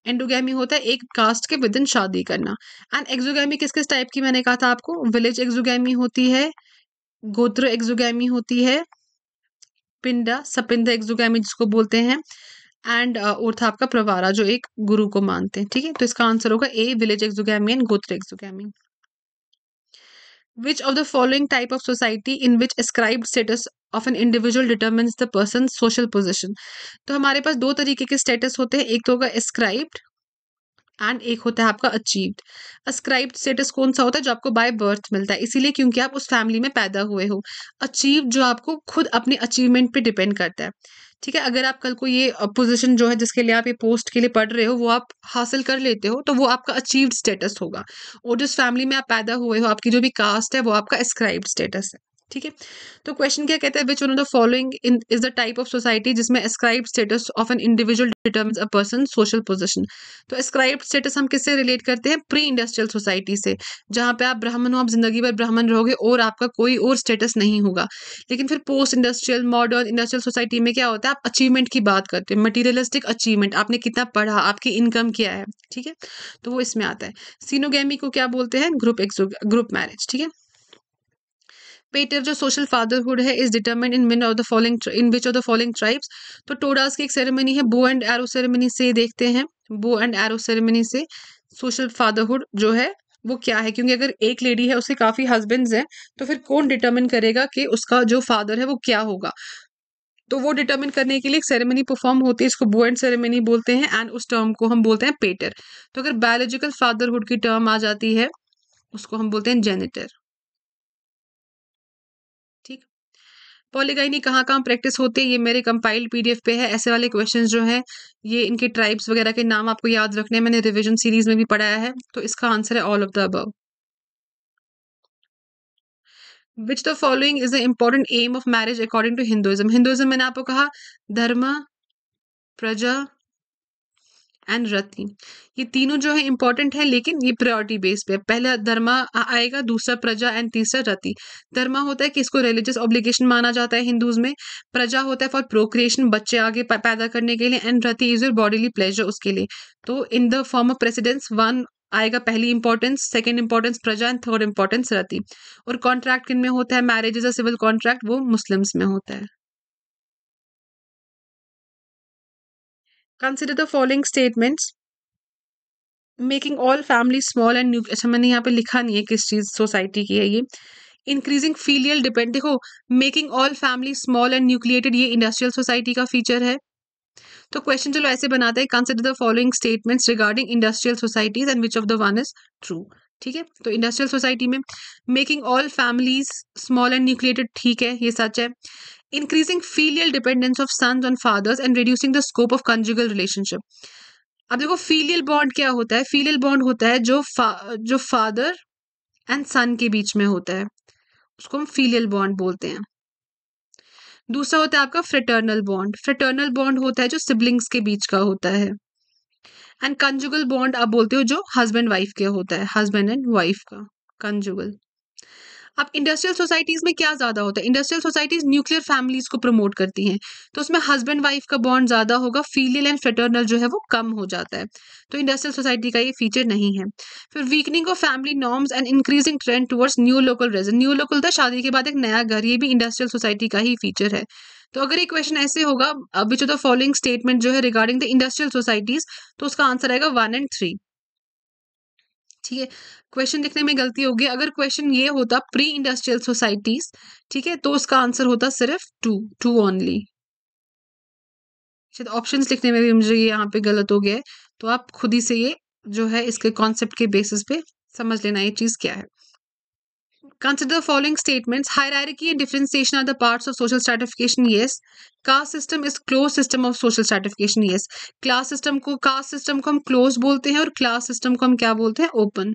एंडोगैमी होता है एक कास्ट के विद इन शादी करना एंड एक्जोगैमी किस किस टाइप की मैंने कहा था आपको विलेज एक्जोगैमी होती है गोत्र एक्जोगैमी होती है पिंडा सपिंद एक्जोगैमी जिसको बोलते हैं एंड uh, और था आपका प्रवारा जो एक गुरु को मानते हैं ठीक है तो इसका आंसर होगा ए village exogamy and gotra exogamy which of the following type of society in which ascribed status of an individual determines the person social position तो हमारे पास दो तरीके के स्टेटस होते हैं एक तो होगा एस्क्राइब्ड एंड एक होता है आपका अचीव्ड अस्क्राइब स्टेटस कौन सा होता है जो आपको बाय बर्थ मिलता है इसीलिए क्योंकि आप उस फैमिली में पैदा हुए हो अचीव जो आपको खुद अपने अचीवमेंट पे डिपेंड करता है ठीक है अगर आप कल को ये पोजिशन जो है जिसके लिए आप ये पोस्ट के लिए पढ़ रहे हो वो आप हासिल कर लेते हो तो वो आपका अचीव्ड स्टेटस होगा और जिस फैमिली में आप पैदा हुए हो आपकी जो भी कास्ट है वो आपका एस्क्राइब स्टेटस है ठीक है तो क्वेश्चन क्या कहता है which one of the following in is the type of society जिसमें ascribe status of an individual determines a person social position तो एस्क्राइब स्टेटस हम किससे रिलेट करते हैं प्री इंडस्ट्रियल सोसाइटी से जहाँ पे आप ब्राह्मण हो आप जिंदगी भर ब्राह्मण रहोगे और आपका कोई और स्टेटस नहीं होगा लेकिन फिर post industrial modern industrial society में क्या होता है आप अचीवमेंट की बात करते हैं मटीरियलिस्टिक अचीवमेंट आपने कितना पढ़ा आपकी इनकम क्या है ठीक है तो वो इसमें आता है सीनोगेमी को क्या बोलते हैं ग्रुप ग्रुप मैरिज ठीक है पेटर जो सोशल फादरहुड है इज डिटर्मिन इन मिन of the following in which of the following tribes तो टोडास की एक सेरेमनी है बो एंड एरो सेरेमनी से देखते हैं बो एंड एरो सेरेमनी से सोशल फादरहुड जो है वो क्या है क्योंकि अगर एक लेडी है उसके काफ़ी हस्बैंड्स हैं तो फिर कौन डिटर्मिन करेगा कि उसका जो फादर है वो क्या होगा तो वो डिटर्मिन करने के लिए एक सेरेमनी परफॉर्म होती है इसको बो एंड सेरेमनी बोलते हैं एंड उस टर्म को हम बोलते हैं पेटर तो अगर बायोलॉजिकल फादरहुड की टर्म आ जाती है उसको हम बोलते हैं जेनेटर पॉलीगाइनी कहाँ कहाँ प्रैक्टिस होती है ये मेरे कंपाइल्ड पीडीएफ पे है ऐसे वाले क्वेश्चन जो हैं ये इनके ट्राइब्स वगैरह के नाम आपको याद रखने मैंने रिविजन सीरीज में भी पढ़ाया है तो इसका आंसर है ऑल ऑफ द अब which the following is the important aim of marriage according to Hinduism Hinduism मैंने आपको कहा धर्म प्रजा एंड रति ये तीनों जो है इंपॉर्टेंट है लेकिन ये प्रायोरिटी बेस पे पहला धर्मा आएगा दूसरा प्रजा एंड तीसरा रति धर्मा होता है कि इसको रिलीजियस ऑब्लिगेशन माना जाता है हिंदूज में प्रजा होता है फॉर प्रोक्रिएशन बच्चे आगे पैदा करने के लिए and rati is your bodily pleasure उसके लिए तो in the form of precedence one आएगा पहली importance second importance praja and third importance rati और कॉन्ट्रैक्ट किन में होता है marriage is a civil contract वो मुस्लिम्स में होता है consider the following statements making all family small and nuclear अच्छा मैंने यहाँ पे लिखा नहीं है किस चीज सोसाइटी की है ये इंक्रीजिंग फीलियल डिपेंड देखो making all family small and nucleated ये इंडस्ट्रियल सोसाइटी का फीचर है तो क्वेश्चन चलो ऐसे बनाते हैं consider the following statements regarding industrial societies and which of the one is true ठीक है तो इंडस्ट्रियल सोसाइटी में making all families small and nucleated ठीक है ये सच है increasing filial dependence of sons on fathers and reducing the scope of conjugal relationship अब देखो फीलियल बॉन्ड क्या होता है फीलियल बॉन्ड होता है जो फा, जो फादर एंड सन के बीच में होता है उसको हम फीलियल बॉन्ड बोलते हैं दूसरा होता है आपका फ्रेटर्नल बॉन्ड फ्रेटर्नल बॉन्ड होता है जो सिबलिंग्स के बीच का होता है एंड कंजुगल बॉन्ड आप बोलते हो जो हस्बैंड वाइफ के होता है हस्बैंड एंड वाइफ का कंजुगल अब इंडस्ट्रियल सोसाइटीज़ में क्या ज़्यादा होता है इंडस्ट्रियल सोसाइटीज़ न्यूक्लियर फैमिलीज़ को प्रमोट करती हैं तो उसमें हस्बैंड वाइफ का बॉन्ड ज़्यादा होगा फीलियल एंड फ्रेटर्नल जो है वो कम हो जाता है तो इंडस्ट्रियल सोसाइटी का ये फीचर नहीं है फिर weakening of family norms and increasing trend towards neolocal region neolocal था शादी के बाद एक नया घर ये भी इंडस्ट्रियल सोसाइटी का ही फीचर है तो अगर ये क्वेश्चन ऐसे होगा which of the following statement जो है रिगार्डिंग द इंडस्ट्रियल सोसाइटीज़ तो उसका आंसर आएगा वन एंड थ्री ठीक है क्वेश्चन लिखने में गलती होगी अगर क्वेश्चन ये होता प्री इंडस्ट्रियल सोसाइटीज ठीक है तो उसका आंसर होता सिर्फ टू टू ओनली शायद ऑप्शन लिखने में भी मुझे यहाँ पे गलत हो गया है तो आप खुद ही से ये जो है इसके कॉन्सेप्ट के बेसिस पे समझ लेना ये चीज़ क्या है Consider the following statements. Hierarchy and differentiation are the parts of social stratification. Yes. caste system is closed system of social stratification yes class system ko caste system ko hum closed bolte hain aur class system ko hum kya bolte hain open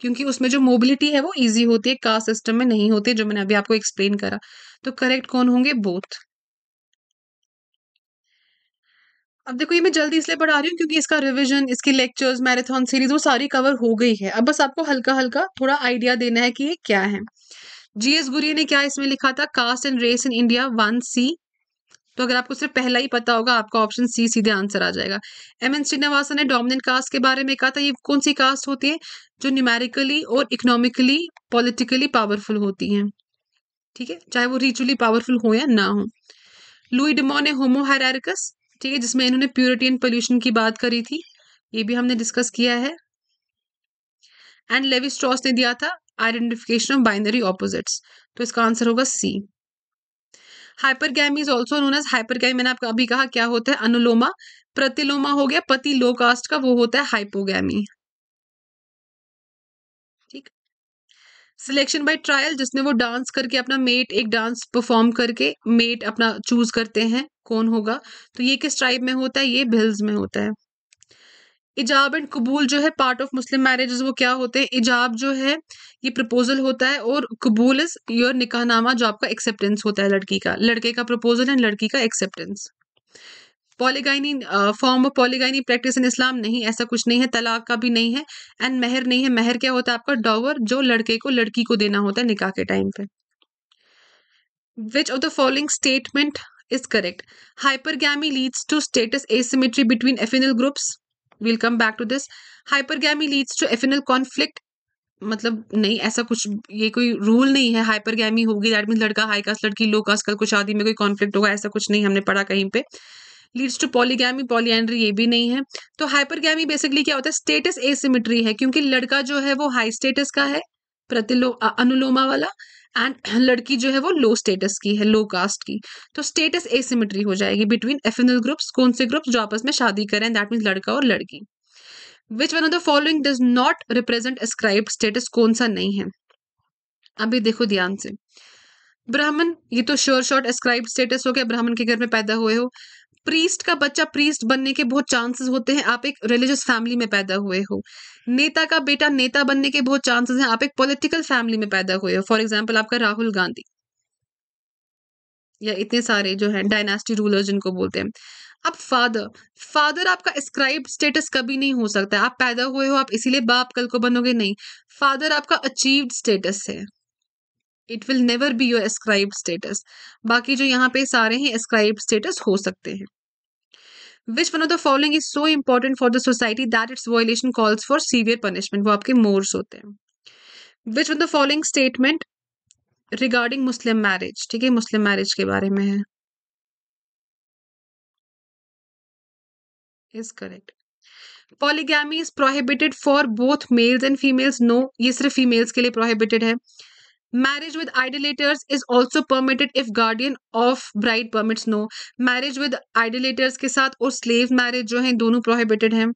क्योंकि उसमें जो mobility है वो easy होती है caste system में नहीं होती जो मैंने अभी आपको एक्सप्लेन करा तो करेक्ट कौन होंगे बोथ अब देखो ये मैं जल्दी इसलिए पढ़ा रही हूँ क्योंकि इसका रिवीजन इसकी लेक्चर्स मैराथन सीरीज वो सारी कवर हो गई है अब बस आपको हल्का हल्का थोड़ा आइडिया देना है कि ये क्या है जी एस गुरी ने क्या इसमें लिखा था caste and race in India one C तो अगर आपको सिर्फ पहला ही पता होगा आपका ऑप्शन सी सीधे आंसर आ जाएगा एम एन श्रीनिवासन ने डोमिनेंट कास्ट के बारे में कहा था ये कौन सी कास्ट होती है जो न्यूमेरिकली और इकोनॉमिकली पॉलिटिकली पावरफुल होती हैं ठीक है चाहे वो रिचुअली पावरफुल हो या ना हो लुई डिमो ने होमोहरिकस ठीक है जिसमें इन्होंने प्योरिटी एंड पोल्यूशन की बात करी थी ये भी हमने डिस्कस किया है एंड लेवी स्ट्रॉस ने दिया था आइडेंटिफिकेशन ऑफ बाइनरी ऑपोजिट्स तो इसका आंसर होगा C hypergamy is also known as hypergamy मैंने आपको अभी कहा क्या होता है अनुलोमा प्रतिलोमा हो गया पति लो कास्ट का वो होता है हाइपोगैमी ठीक सिलेक्शन बाय ट्रायल जिसमें वो डांस करके अपना मेट एक डांस परफॉर्म करके मेट अपना चूज करते हैं कौन होगा तो ये किस ट्राइब में होता है ये भिल्स में होता है इजाब एंड कबूल जो है पार्ट ऑफ मुस्लिम मैरिजेस वो क्या होते हैं इजाब जो है ये प्रपोजल होता है और कबूल इज योर निकाहनामा जो आपका एक्सेप्टेंस होता है लड़की का लड़के का प्रपोजल एंड लड़की का acceptance polygyny form of polygyny practice in Islam नहीं ऐसा कुछ नहीं है तलाक का भी नहीं है एंड मेहर नहीं है मेहर क्या होता है आपका डॉवर जो लड़के को लड़की को देना होता है निकाह के टाइम पे which of the following statement is correct. Hypergamy leads to status asymmetry between affinal groups. We'll come back to this. Hypergamy leads to affinal conflict. मतलब नहीं ऐसा कुछ ये कोई रूल नहीं है हाइपर गैमी होगी दैट मीन लड़का हाई कास्ट लड़की लो कास्ट कल कुछ शादी में कोई कॉन्फ्लिक्ट होगा ऐसा कुछ नहीं हमने पढ़ा कहीं पे लीड्स टू पॉलीगैमी पॉलीएंड्री ये भी नहीं है तो हाइपर गैमी बेसिकली क्या होता है स्टेटस एसिमेट्री है क्योंकि लड़का जो है वो हाई स्टेटस का है प्रतिलो अनुलोमा वाला एंड लड़की जो है वो लो स्टेटस की है लो कास्ट की तो स्टेटस एसिमेट्री हो जाएगी बिटवीन एफिनल ग्रुप्स कौन से ग्रुप्स जो आपस में शादी करें दैट मीन्स लड़का और लड़की which one of the following does not represent ascribe status कौन सा नहीं है अभी देखो ध्यान से ब्राह्मण ये तो श्योर शॉर्ट एस्क्राइब स्टेटस हो गया ब्राह्मण के घर में पैदा हुए हो प्रीस्ट का बच्चा प्रीस्ट बनने के बहुत चांसेस होते हैं आप एक रिलीजियस फैमिली में पैदा हुए हो नेता का बेटा नेता बनने के बहुत चांसेस हैं आप एक पॉलिटिकल फैमिली में पैदा हुए हो फॉर एग्जाम्पल आपका राहुल गांधी या इतने सारे जो हैं डायनेस्टी रूलर जिनको बोलते हैं अब फादर फादर आपका स्क्राइब स्टेटस कभी नहीं हो सकता आप पैदा हुए हो आप इसीलिए बाप कल को बनोगे नहीं फादर आपका अचीव्ड स्टेटस है it will never be your ascribe status बाकी जो यहाँ पे सारे ही एस्क्राइब स्टेटस हो सकते हैं which one of the following is so important for the society that its violation calls for severe punishment वो आपके मोर्स होते हैं which one the following statement regarding Muslim marriage ठीक है मुस्लिम मैरिज के बारे में है is correct polygamy is prohibited for both males and females no ये सिर्फ फीमेल्स के लिए प्रोहिबिटेड है Marriage with idolaters is also permitted if guardian of bride permits no. Marriage with idolaters के साथ और slave marriage जो है दोनों prohibited है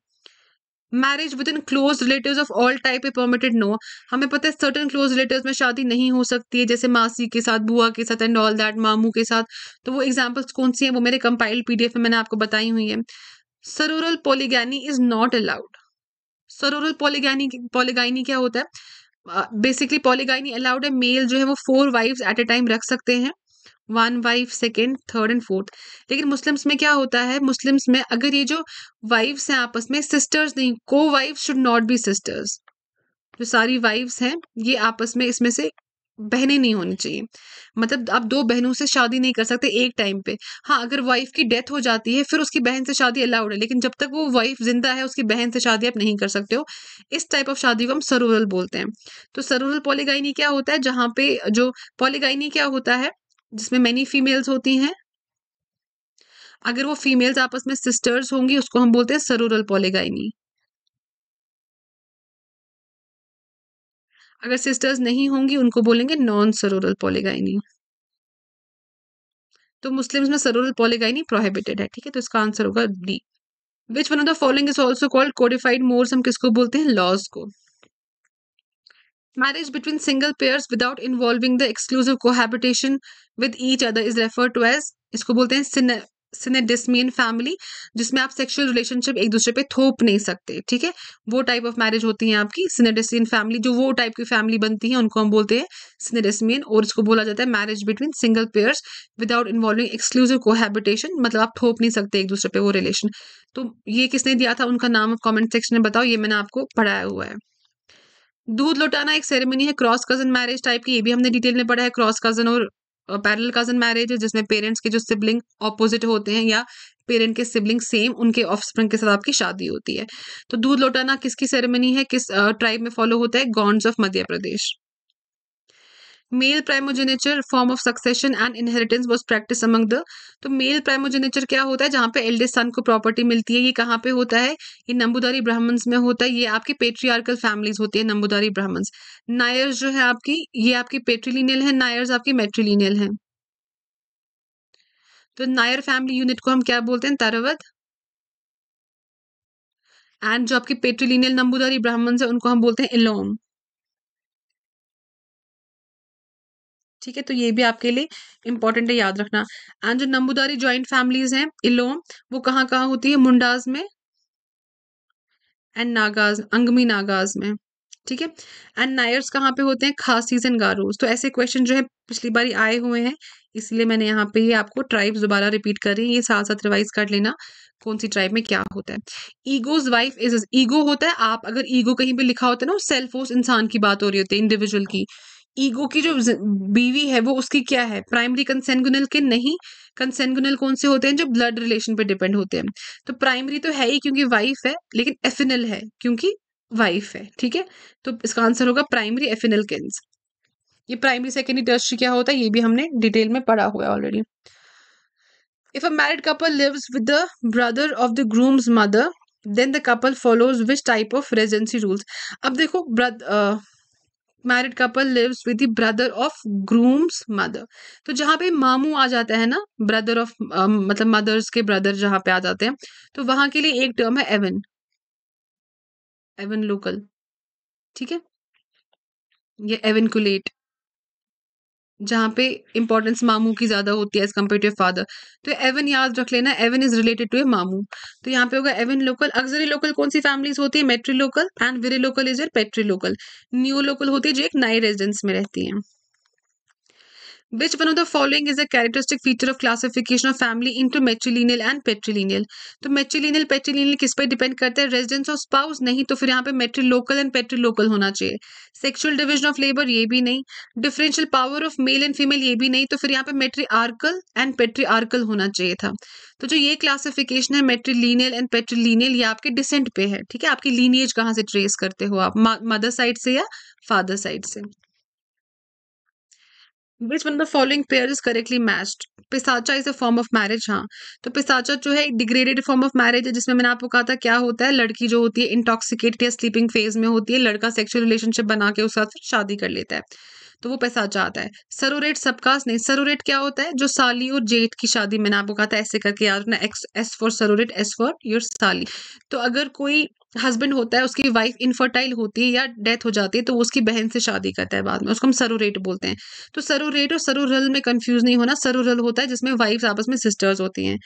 marriage within close relative of all type a permitted no हमें पता है सर्टन क्लोज रिलेटिव में शादी नहीं हो सकती है जैसे मासी के साथ बुआ के साथ एंड ऑल दैट मामू के साथ तो वो एग्जाम्पल्स कौन सी हैं वो मेरे कंपाइल्ड पीडीएफ में मैंने आपको बताई हुई है sororal polygyny is not allowed sororal polygyny polygyny क्या होता है बेसिकली पॉलीगाइनी अलाउड है मेल जो है वो four wives at a time रख सकते हैं one wife second third and fourth लेकिन मुस्लिम्स में क्या होता है मुस्लिम्स में अगर ये जो वाइफ्स हैं आपस में सिस्टर्स नहीं co wife should not be sisters जो सारी वाइफ्स हैं ये आपस में इसमें से बहनें नहीं होनी चाहिए मतलब आप दो बहनों से शादी नहीं कर सकते एक टाइम पे हाँ अगर वाइफ की डेथ हो जाती है फिर उसकी बहन से शादी अलाउड है लेकिन जब तक वो वाइफ जिंदा है उसकी बहन से शादी आप नहीं कर सकते हो इस टाइप ऑफ शादी को हम सरूरल बोलते हैं तो सरूरल पॉलीगाइनी क्या होता है जहाँ पे जो पॉलीगाइनी क्या होता है जिसमें मैनी फीमेल्स होती हैं अगर वो फीमेल्स आपस में सिस्टर्स होंगी उसको हम बोलते हैं सरूरल पॉलीगाइनी अगर सिस्टर्स नहीं होंगी उनको बोलेंगे नॉन सरोरल पॉलीगाइनी तो मुस्लिम्स में सरोरल पॉलीगाइनी प्रोहिबिटेड है ठीक है तो इसका आंसर होगा D which one of the following is also called codified mores हम किसको बोलते हैं लॉज को marriage between single pairs without involving the exclusive cohabitation with each other is refer to as इसको बोलते हैं सिनेडिसमीन फैमिली जिसमें आप सेक्शुअल रिलेशनशिप एक दूसरे पे थोप नहीं सकते ठीक है वो टाइप ऑफ मैरिज होती है आपकी सिनेडिसमीन फैमिली जो वो टाइप की फैमिली बनती है उनको हम बोलते हैं सिनेडिसमीन और इसको बोला जाता है marriage between single pairs without involving exclusive cohabitation मतलब आप थोप नहीं सकते एक दूसरे पे वो रिलेशन तो ये किसने दिया था उनका नाम कॉमेंट सेक्शन में बताओ ये मैंने आपको पढ़ाया हुआ है दूध लौटाना एक सेरेमनी है क्रॉस कजन मैरिज टाइप की ये भी हमने डिटेल में पढ़ा है क्रॉस कजन और पैरल कजन मैरिज है जिसमें पेरेंट्स के जो सिबलिंग ऑपोजिट होते हैं या पेरेंट के सिबलिंग सेम उनके ऑफस्प्रिंग के साथ आपकी शादी होती है तो दूध लौटाना किसकी सेरेमनी है किस ट्राइब में फॉलो होता है Gonds of Madhya Pradesh male primogeniture form of succession and inheritance was practice among the तो मेल प्राइमोजेनेचर क्या होता है जहाँ पे एल्डेस्ट सन को प्रॉपर्टी मिलती है ये कहाँ पे होता है ये नंबूदारी ब्राह्मण्स में होता है ये आपकी पेट्रियार्कल फैमिलीज होती है नंबूदारी ब्राह्मण्स नायर्स जो है आपकी ये आपकी पेट्रिलिनियल है नायर्स आपकी मेट्रीलिनियल है तो नायर फैमिली यूनिट को हम क्या बोलते हैं तरवद एंड जो आपकी पेट्रिलिनियल नंबूदारी ब्राह्मण्स है उनको हम बोलते हैं इलोम ठीक है तो ये भी आपके लिए इंपॉर्टेंट है याद रखना एंड जो नंबूदारी ज्वाइंट फैमिलीज हैं इलोम वो कहाँ कहाँ होती है मुंडाज में एंड नागाज अंगमी नागाज में ठीक है एंड नायर्स कहाँ पे होते हैं खासीज एंड गारोज तो ऐसे क्वेश्चन जो है पिछली बारी आए हुए हैं इसलिए मैंने यहाँ पे ये आपको ट्राइब्स दोबारा रिपीट कर रही है ये साथ साथ रिवाइज कर लेना कौन सी ट्राइब में क्या होता है ईगोज वाइफ इज ईगो होता है आप अगर ईगो कहीं पे लिखा होता है ना सेल्फ होस्ट इंसान की बात हो रही होती है इंडिविजुअल की ईगो की जो बीवी है वो उसकी क्या है प्राइमरी कंसेंगुनल के नहीं कंसेंगुनल कौन से होते हैं जो ब्लड रिलेशन पे डिपेंड होते हैं तो प्राइमरी तो है ही क्योंकि वाइफ है लेकिन एफिनल है क्योंकि वाइफ है ठीक है तो इसका आंसर होगा प्राइमरी एफिनल किन्स ये प्राइमरी सेकेंडरी टर्स्ट्री क्या होता है ये भी हमने डिटेल में पढ़ा हुआ है already if a married couple lives with the brother of the groom's mother then the couple follows which type of residency rules अब देखो ब्रद married couple lives with the brother of groom's mother तो जहाँ पे मामू आ जाता है ना ब्रदर ऑफ um, मतलब मदर्स के ब्रदर जहाँ पे आ जाते हैं तो वहां के लिए एक टर्म है एवन एवन लोकल ठीक है ये एवनकुलेट जहाँ पे इंपॉर्टेंस मामू की ज़्यादा होती है एज कम्पेयर टू फादर तो एवन याद रख लेना एवन is related to a mamu तो यहाँ पे होगा एवन लोकल अक्सरी लोकल कौन सी फैमिलीज होती है matrilocal and virilocal is your patrilocal neolocal होती है जो एक नए रेजिडेंस में रहती है Which one of the following is a characteristic feature of classification of family into matrilineal and patrilineal? तो matrilineal, patrilineal किस पे डिपेंड करता है रेजिडेंस और स्पाउस नहीं तो फिर यहाँ पे मेट्रिलोकल एंड पेट्रिलोकल होना चाहिए सेक्सुअल डिविजन ऑफ लेबर ये भी नहीं differential power of male and female ये भी नहीं तो फिर यहाँ पे मेट्रीआर्कल एंड पेट्रीआर्कल होना चाहिए था तो जो ये क्लासिफिकेशन है मेट्रिलीनियल एंड पेट्रिलीनियल ये आपके डिसेंट पे है ठीक है आपकी लीनिएज कहाँ से ट्रेस करते हो आप मदर साइड से या फादर साइड से which one the following pair is correctly matched Pisacha is a form of marriage हाँ तो पिसाचा जो है एक डिग्रेडेड फॉर्म ऑफ मैरिज है जिसमें मैंने आपको कहा था क्या होता है लड़की जो होती है इंटॉक्सिकेटेड या स्लीपिंग फेज में होती है लड़का सेक्शुअल रिलेशनशिप बना के उस साथ फिर शादी कर लेता है तो वो पिसाचा आता है सरोरेट सबका नहीं सरोरेट क्या होता है जो साली और जेठ की शादी मैंने आपको कहा था ऐसे करके याद रखना X S for sororate S for your sali तो अगर कोई हस्बैंड होता है उसकी वाइफ इनफर्टाइल होती है या डेथ हो जाती है तो वो उसकी बहन से शादी करता है बाद में उसको हम सरोरेट बोलते हैं तो सरोरेट और सरोरल में कंफ्यूज नहीं होना सरोरल होता है जिसमें वाइफ आपस में सिस्टर्स होती हैं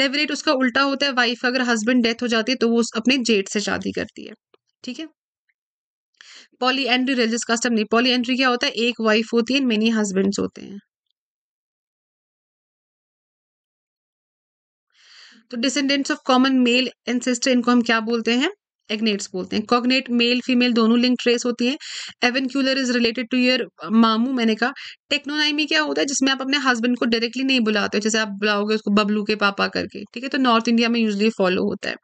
लेवरेट उसका उल्टा होता है वाइफ अगर हस्बैंड डेथ हो जाती है तो वो अपने जेठ से शादी करती है ठीक है पॉली एंड्री रिलीजियस कस्टम नहीं पॉली एंड्री क्या होता है एक वाइफ होती है मेनी हस्बैंड्स होते हैं तो descendants of common male ancestor इनको हम क्या बोलते हैं एग्नेट्स बोलते हैं कॉग्नेट मेल फीमेल दोनों लिंक ट्रेस होती हैं avuncular is related to your mamu मैंने कहा टेक्नोनाइमी क्या होता है जिसमें आप अपने हस्बैंड को डायरेक्टली नहीं बुलाते हो जैसे आप बुलाओगे उसको बबलू के पापा करके ठीक है तो नॉर्थ इंडिया में यूजली फॉलो होता है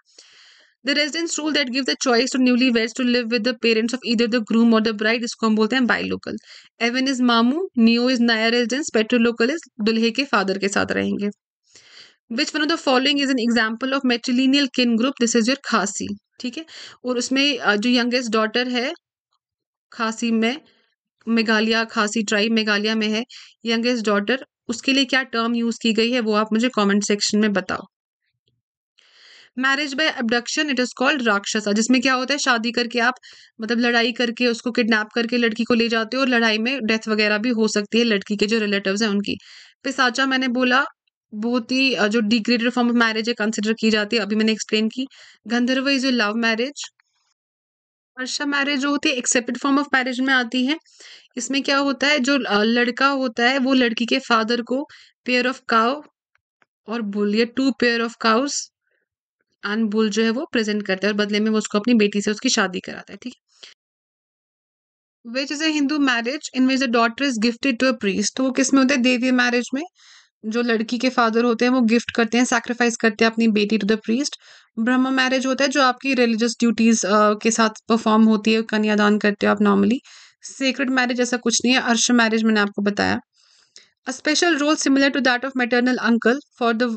the residence rule that give the choice to newly weds to live with the parents of either the groom और द ब्राइड इसको हम बोलते हैं बाई लोकल एवन इज मामू न्यू इज नया रेजिडेंस पेट्रो लोकल इज दुल्हे के फादर के साथ रहेंगे which one of the following is an example of matrilineal kin group this is your खासी ठीक है और उसमें जो यंगेस्ट डॉटर है खासी में मेघालय खासी ट्राइब मेघालय में है यंगेस्ट डॉटर उसके लिए क्या टर्म यूज की गई है वो आप मुझे कमेंट सेक्शन में बताओ marriage by abduction it is called Rakshasa जिसमें क्या होता है शादी करके आप मतलब लड़ाई करके उसको किडनैप करके लड़की को ले जाते हो और लड़ाई में डेथ वगैरह भी हो सकती है लड़की के जो रिलेटिव हैं उनकी पिसाचा मैंने बोला बहुत ही जो डिग्रेडेड फॉर्म ऑफ मैरिज है कंसिडर की जाती है अभी मैंने एक्सप्लेन की Gandharva is a love marriage वर्षा मैरिज जो होती है एक्सेप्टेड फॉर्म ऑफ मैरिज में आती है इसमें क्या होता है जो लड़का होता है वो लड़की के फादर को पेयर ऑफ काउ और बुल या two pair of cows and bull जो है वो प्रेजेंट करता है और बदले में वो उसको अपनी बेटी से उसकी शादी कराता है ठीक है which is a Hindu marriage in which the daughter is gifted to a priest तो वो किस में होता है देवी मैरिज में जो लड़की के फादर होते हैं वो गिफ्ट करते हैं सैक्रिफाइस करते हैं अपनी बेटी to the priest Brahma marriage होता है जो आपकी रिलीजियस ड्यूटीज के साथ परफॉर्म होती है कन्यादान करते हो आप नॉर्मली सीक्रेट मैरिज ऐसा कुछ नहीं है अर्श मैरिज मैंने आपको बताया a special role similar to that of maternal uncle for the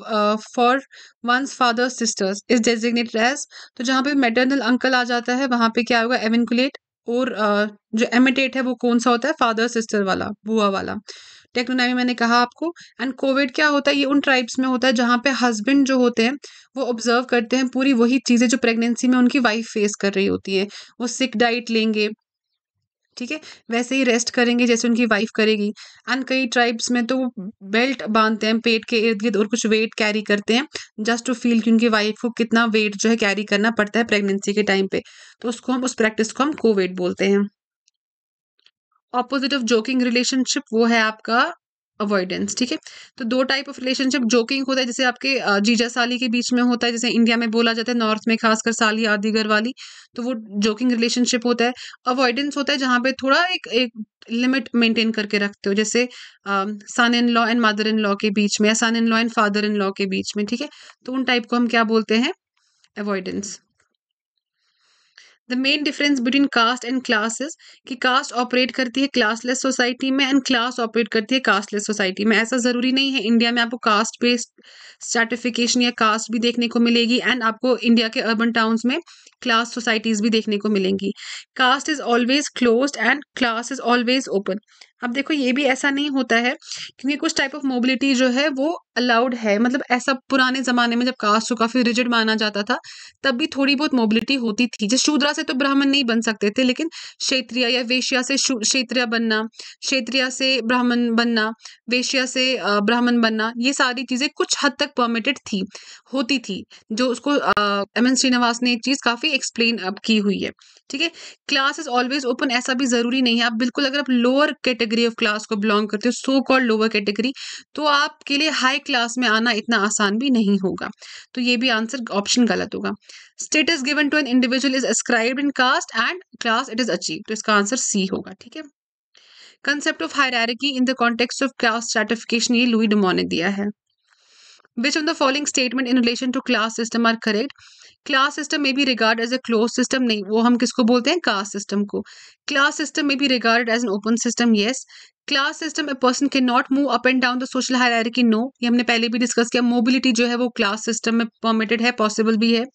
for one's father sisters is designated as तो जहाँ पे मेटर्नल अंकल आ जाता है वहाँ पे क्या होगा एवेंकुलेट और uh, जो एमिटेट है वो कौन सा होता है फादर सिस्टर वाला बुआ वाला टेक्नोनामी मैंने कहा आपको एंड कोविड क्या होता है ये उन ट्राइब्स में होता है जहाँ पे हस्बैंड जो होते हैं वो ऑब्जर्व करते हैं पूरी वही चीज़ें जो प्रेगनेंसी में उनकी वाइफ फेस कर रही होती है वो सिक डाइट लेंगे ठीक है वैसे ही रेस्ट करेंगे जैसे उनकी वाइफ करेगी एंड कई ट्राइब्स में तो बेल्ट बांधते हैं पेट के इर्द गिर्द और कुछ वेट कैरी करते हैं जस्ट टू फील कि उनकी वाइफ को कितना वेट जो है कैरी करना पड़ता है प्रेगनेंसी के टाइम पे तो उसको हम उस प्रैक्टिस को हम कोविड बोलते हैं ऑपोजिट ऑफ जोकिंग रिलेशनशिप वो है आपका अवॉइडेंस ठीक है तो दो टाइप ऑफ रिलेशनशिप जोकिंग होता है जैसे आपके जीजा साली के बीच में होता है जैसे इंडिया में बोला जाता है नॉर्थ में खासकर साली आदिगर वाली तो वो जोकिंग रिलेशनशिप होता है अवॉइडेंस होता है जहाँ पे थोड़ा एक एक लिमिट मेंटेन करके रखते हो जैसे son in law and mother in law के बीच में या son in law and father in law के बीच में ठीक है तो उन टाइप को हम क्या बोलते हैं avoidance the main difference between caste and classes कि कास्ट ऑपरेट करती है क्लासलेस सोसाइटी में एंड क्लास ऑपरेट करती है कास्टलेस सोसाइटी में ऐसा ज़रूरी नहीं है इंडिया में आपको कास्ट बेस्ड सर्टिफिकेशन या कास्ट भी देखने को मिलेगी एंड आपको इंडिया के अर्बन टाउन्स में क्लास सोसाइटीज़ भी देखने को मिलेंगी caste is always close and class is always open अब देखो ये भी ऐसा नहीं होता है क्योंकि कुछ टाइप ऑफ मोबिलिटी जो है वो अलाउड है मतलब ऐसा पुराने ज़माने में जब कास्ट को काफ़ी रिजिड माना जाता था तब भी थोड़ी बहुत मोबिलिटी होती थी जैसे शूद्रा से तो ब्राह्मण नहीं बन सकते थे लेकिन क्षेत्रिया या वेश्या से क्षेत्रिया बनना क्षेत्रिया से ब्राह्मण बनना वेश्या से ब्राह्मण बनना ये सारी चीज़ें कुछ हद तक परमिटेड थी होती थी जो उसको एम एन श्रीनिवास ने एक चीज़ काफ़ी एक्सप्लेन अब की हुई है ठीक है क्लास इज ऑलवेज ओपन ऐसा भी जरूरी नहीं है आप बिल्कुल अगर आप लोअर कैटेगरी ऑफ क्लास को बिलोंग करते हो सो कॉल्ड लोअर कैटेगरी तो आपके लिए हाई क्लास में आना इतना आसान भी नहीं होगा तो ये भी आंसर ऑप्शन गलत होगा status given to an individual is ascribe in caste and class it is achieve तो इसका आंसर सी होगा ठीक है concept of hierarchy in the context of class stratification ये लुई डुमो ने दिया है which of the following statement in relation to class system are correct class system में भी regard as a close system नहीं वो हम किसको बोलते हैं कास्ट सिस्टम को क्लास सिस्टम में भी regard as an open system yes class system a person can not move up and down the social hierarchy no ये हमने पहले भी डिस्कस किया मोबिलिटी जो है वो क्लास सिस्टम में परमिटेड है पॉसिबल भी है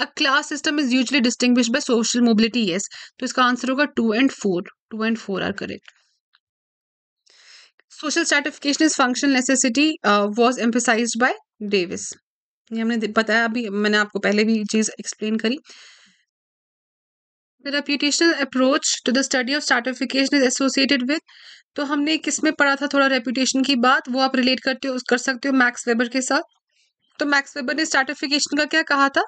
a class system is usually distinguish by social mobility yes तो इसका आंसर होगा two and four two and four are correct social stratification is functional necessity was uh, was by Davis ये हमने बताया अभी मैंने आपको पहले भी चीज़ एक्सप्लेन करी the reputational approach to the study of stratification is associated with तो हमने किस में पढ़ा था थोड़ा रेप्यूटेशन की बात वो आप रिलेट करते हो कर सकते हो मैक्स वेबर के साथ तो मैक्स वेबर ने स्टार्टिफिकेशन का क्या कहा था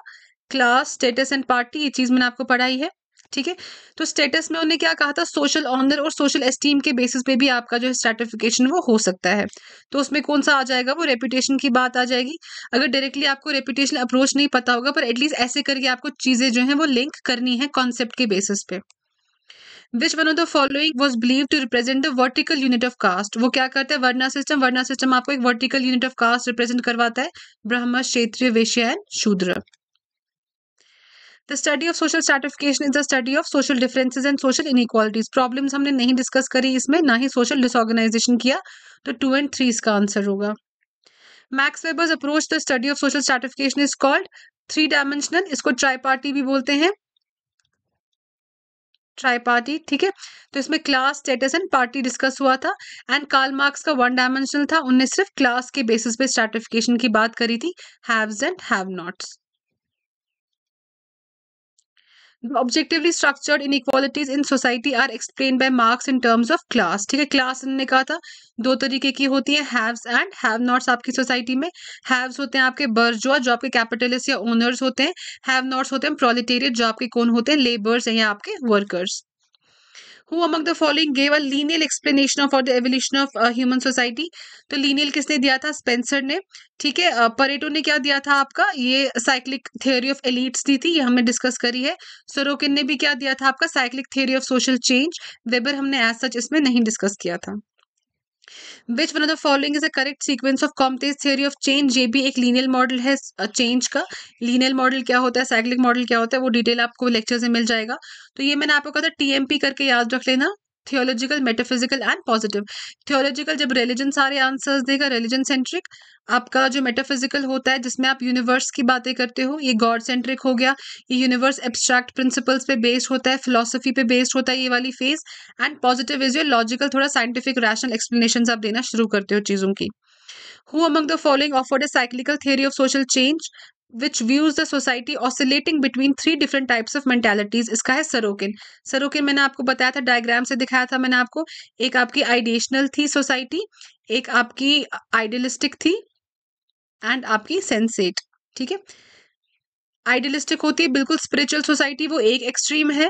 क्लास स्टेटस एंड पार्टी ये चीज़ मैंने आपको पढ़ाई है ठीक है तो स्टेटस में उन्होंने क्या कहा था सोशल ऑनर और सोशल एस्टीम के बेसिस पे भी आपका जो स्टेटिफिकेशन वो हो सकता है तो उसमें कौन सा आ जाएगा वो रेपुटेशन की बात आ जाएगी अगर डायरेक्टली आपको रेपुटेशन अप्रोच नहीं पता होगा पर एटलीस्ट ऐसे करके आपको चीज़ें जो है वो लिंक करनी है कॉन्सेप्ट के बेसिस पे which one of the following was believe to represent the vertical unit of caste वो क्या करता है वर्णा सिस्टम वर्णा सिस्टम आपको एक vertical unit of caste represent करवाता है Brahma Kshatriya Vaishya and Shudra the study of social stratification is the study of social differences and social inequalities problems हमने नहीं डिस्कस करी इसमें ना ही सोशल डिसऑर्गेनाइजेशन किया तो टू एंड थ्री इसका आंसर होगा Max Weber's approach the study of social stratification is called three dimensional इसको ट्राईपार्टी भी बोलते हैं ट्राई पार्टी ठीक है तो इसमें class status and party discuss हुआ था एंड कार्ल मार्क्स का वन डायमेंशनल था उनने सिर्फ क्लास के बेसिस पे स्टार्टिफिकेशन की बात करी थी haves and have nots objectively structured inequalities in society are explain by Marx in terms of class ठीक है क्लास ने कहा था दो तरीके की होती है हैव्स एंड हैव नॉट्स आपकी सोसाइटी में हैव्स होते हैं आपके बर्ज जो आपके कैपिटलिस्ट या ओनर्स होते हैं हैव नॉट्स होते हैं प्रोलिटेरियट जो आपके कौन होते हैं लेबर्स हैं या आपके workers who among the following gave a lineal explanation of the evolution of human society तो लीनियल किसने दिया था स्पेंसर ने ठीक है परेटो ने क्या दिया था आपका ये साइक्लिक थ्योरी ऑफ एलिट्स दी थी ये हमने डिस्कस करी है सोरोकिन ने भी क्या दिया था आपका cyclic theory of social change Weber हमने एज सच इसमें नहीं डिस्कस किया था which one of the following is a correct sequence of Comte's theory of change ये भी एक लीनियल मॉडल है चेंज का लीनियल मॉडल क्या होता है साइक्लिक मॉडल क्या होता है वो डिटेल आपको लेक्चर से मिल जाएगा तो ये मैंने आपको कहा था टीएमपी करके याद रख लेना theological metaphysical and positive theological जब रिलीजन सारे आंसर्स देगा रिलीजन सेंट्रिक आपका जो मेटाफिजिकल होता है जिसमें आप यूनिवर्स की बातें करते हो ये गॉड सेंट्रिक हो गया ये यूनिवर्स एब्स्ट्रैक्ट प्रिंसिपल्स पे बेस्ड होता है फिलोसफी पे बेस्ड होता है ये वाली phase and positive is your logical थोड़ा साइंटिफिक रैशनल एक्सप्लेनेशन आप देना शुरू करते हो चीज़ों की who among the following offered a cyclical theory of social change which views the society oscillating between three different types of mentalities इसका है सरोकिन सरोकिन मैंने आपको बताया था डायग्राम से दिखाया था मैंने आपको एक आपकी आइडिएशनल थी सोसाइटी एक आपकी आइडियलिस्टिक थी एंड आपकी सेंसेट ठीक है आइडियलिस्टिक होती है बिल्कुल स्पिरिचुअल सोसाइटी वो एक एक्सट्रीम है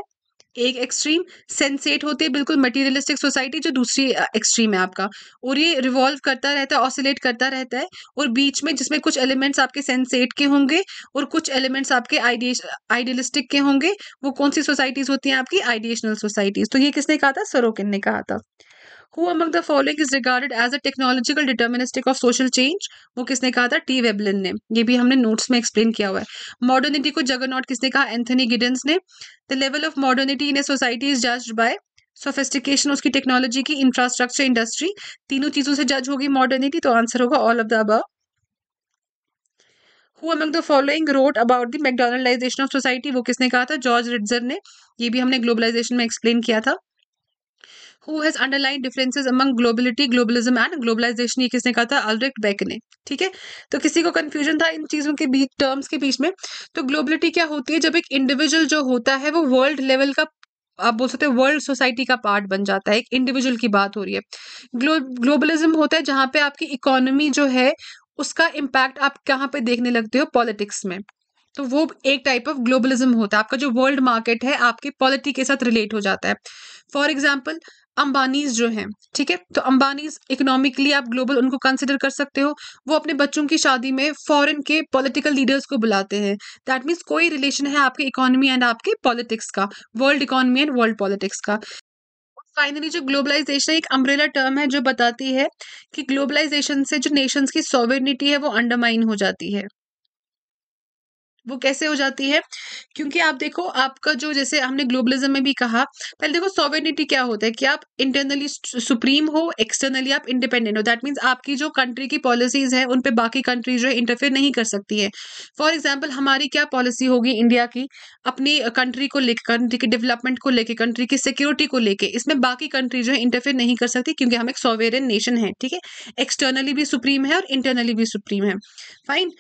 एक एक्सट्रीम सेंसेट होते बिल्कुल मटेरियलिस्टिक सोसाइटी जो दूसरी एक्सट्रीम है आपका और ये रिवॉल्व करता रहता है ऑसिलेट करता रहता है और बीच में जिसमें कुछ एलिमेंट्स आपके सेंसेट के होंगे और कुछ एलिमेंट्स आपके आइडियलिस्टिक के होंगे वो कौन सी सोसाइटीज़ होती हैं आपकी आइडिएशनल सोसाइटीज़ तो ये किसने कहा था सरोकिन ने कहा था who among the following is regarded as a technological deterministic of social change वो किसने कहा था टी वेबलिन ने ये भी हमने नोट्स में एक्सप्लेन किया हुआ है मॉडर्निटी को जगरनॉट किसने कहा एंथनी गिडेंस ने the level of modernity in a society is judged by sophistication उसकी टेक्नोलॉजी की इंफ्रास्ट्रक्चर इंडस्ट्री तीनों चीज़ों से जज होगी मॉडर्निटी तो आंसर होगा ऑल ऑफ द अब who among the following wrote about the McDonaldization of society वो किसने कहा था जॉर्ज रिट्जर ने ये भी हमने ग्लोबलाइजेशन में एक्सप्लेन किया था who has underline differences among globility globalism and globalisation ये किसने कहा था अल्ड्रिक बैक ने ठीक है तो किसी को कन्फ्यूजन था इन चीज़ों के बीच टर्म्स के बीच में तो ग्लोबलिटी क्या होती है जब एक इंडिविजुअल जो होता है वो वर्ल्ड लेवल का आप बोल सकते हैं वर्ल्ड सोसाइटी का पार्ट बन जाता है एक इंडिविजुअल की बात हो रही है ग्लो ग्लोबलिज्म होता है जहाँ पे आपकी इकोनॉमी जो है उसका इम्पैक्ट आप कहाँ पे देखने लगते हो पॉलिटिक्स में तो वो एक टाइप ऑफ ग्लोबलिज्म होता है आपका जो वर्ल्ड मार्केट है आपके पॉलिटी के साथ रिलेट हो जाता है फॉर एग्जाम्पल अंबानीज जो हैं ठीक है तो अंबानीज इकोनॉमिकली आप ग्लोबल उनको कंसिडर कर सकते हो वो अपने बच्चों की शादी में फॉरेन के पॉलिटिकल लीडर्स को बुलाते हैं दैट मीन्स कोई रिलेशन है आपके इकोनॉमी एंड आपके पॉलिटिक्स का world economy and world politics का फाइनली जो ग्लोबलाइजेशन एक अम्ब्रेला टर्म है जो बताती है कि ग्लोबलाइजेशन से जो नेशंस की सॉवेनिटी है वो अंडरमाइन हो जाती है वो कैसे हो जाती है क्योंकि आप देखो आपका जो जैसे हमने ग्लोबलिज्म में भी कहा पहले देखो सॉवेनिटी क्या होता है कि आप इंटरनली सुप्रीम हो एक्सटर्नली आप इंडिपेंडेंट हो दैट मीन्स आपकी जो कंट्री की पॉलिसीज हैं उन पर बाकी कंट्रीज जो है इंटरफेयर नहीं कर सकती है फॉर एग्जाम्पल हमारी क्या पॉलिसी होगी इंडिया की अपनी कंट्री को लेकर कंट्री की डेवलपमेंट को लेकर कंट्री की सिक्योरिटी को लेकर इसमें बाकी कंट्री जो है इंटरफेयर नहीं कर सकती क्योंकि हम एक सॉवेरन नेशन है ठीक है एक्सटर्नली भी सुप्रीम है और इंटरनली भी सुप्रीम है फाइन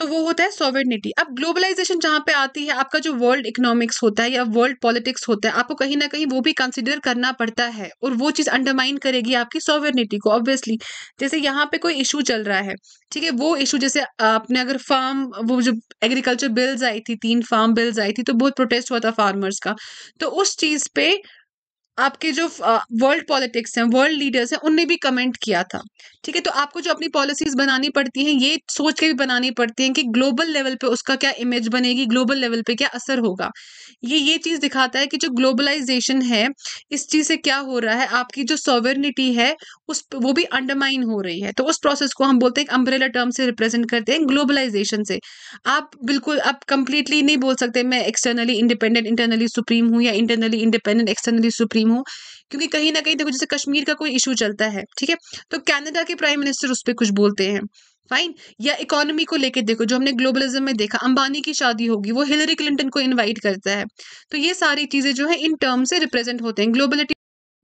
तो वो होता है सॉवेनिटी अब ग्लोबलाइजेशन जहाँ पे आती है आपका जो वर्ल्ड इकोनॉमिक्स होता है या वर्ल्ड पॉलिटिक्स होता है आपको कहीं ना कहीं वो भी कंसिडर करना पड़ता है और वो चीज़ अंडरमाइन करेगी आपकी सॉवेनिटी को ऑब्वियसली जैसे यहाँ पे कोई इशू चल रहा है ठीक है वो इशू जैसे आपने अगर फार्म वो जो एग्रीकल्चर बिल्स आई थी तीन फार्म बिल्स आई थी तो बहुत प्रोटेस्ट हुआ था फार्मर्स का तो उस चीज़ पे आपके जो वर्ल्ड पॉलिटिक्स हैं वर्ल्ड लीडर्स हैं उनने भी कमेंट किया था ठीक है तो आपको जो अपनी पॉलिसीज बनानी पड़ती हैं ये सोच के भी बनानी पड़ती हैं कि ग्लोबल लेवल पे उसका क्या इमेज बनेगी ग्लोबल लेवल पे क्या असर होगा ये ये चीज़ दिखाता है कि जो ग्लोबलाइजेशन है इस चीज़ से क्या हो रहा है आपकी जो सॉवर्निटी है उस वो भी अंडरमाइन हो रही है तो उस प्रोसेस को हम बोलते हैं अम्ब्रेला टर्म से रिप्रेजेंट करते हैं ग्लोबलाइजेशन से आप बिल्कुल आप कंप्लीटली नहीं बोल सकते मैं एक्सटर्नली इंडिपेंडेंट इंटरनली सुप्रीम हूँ या इंटरनली इंडिपेंडेंट एक्सटर्नली सुप्रीम मुस्लिम हो क्योंकि कहीं ना कहीं देखो जैसे कश्मीर का कोई इशू चलता है ठीक है तो कैनेडा के प्राइम मिनिस्टर उस पर कुछ बोलते हैं फाइन या इकोनॉमी को लेके देखो जो हमने ग्लोबलिज्म में देखा अंबानी की शादी होगी वो हिलरी क्लिंटन को इनवाइट करता है तो ये सारी चीज़ें जो है इन टर्म से रिप्रेजेंट होते हैं ग्लोबलिटी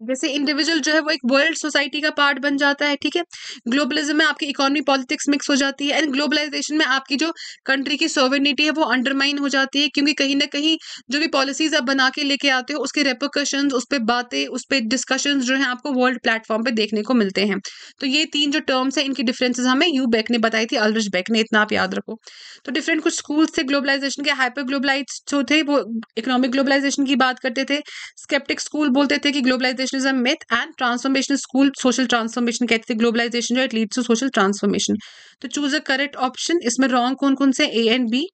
जैसे इंडिविजुअल जो है वो एक वर्ल्ड सोसाइटी का पार्ट बन जाता है ठीक है ग्लोबलिज्म में आपकी इकोनॉमी पॉलिटिक्स मिक्स हो जाती है एंड ग्लोबलाइजेशन में आपकी जो कंट्री की सोवर्निटी है वो अंडरमाइन हो जाती है क्योंकि कहीं ना कहीं जो भी पॉलिसीज आप बना के लेके आते हो उसके रेपोकशन उस पर बातें उस पर डिस्कशन जो है आपको वर्ल्ड प्लेटफॉर्म पर देखने को मिलते हैं तो ये तीन जो टर्म्स हैं इनकी डिफरेंसेज हमें यू बैक ने बताई थी अलरिज बैक ने इतना आप याद रखो तो डिफरेंट कुछ स्कूल्स थे ग्लोबलाइजेशन के हाइपर ग्लोबलाइज जो थे वो इकोनॉमिक ग्लोबलाइजेशन की बात करते थे स्केप्टिक स्कूल बोलते थे कि globalisation is a myth and transformation school social transformation कहते थे ग्लोबलाइजेशन जो it leads to social transformation तो चूज अ करेक्ट ऑप्शन इसमें रॉन्ग कौन कौन से A and B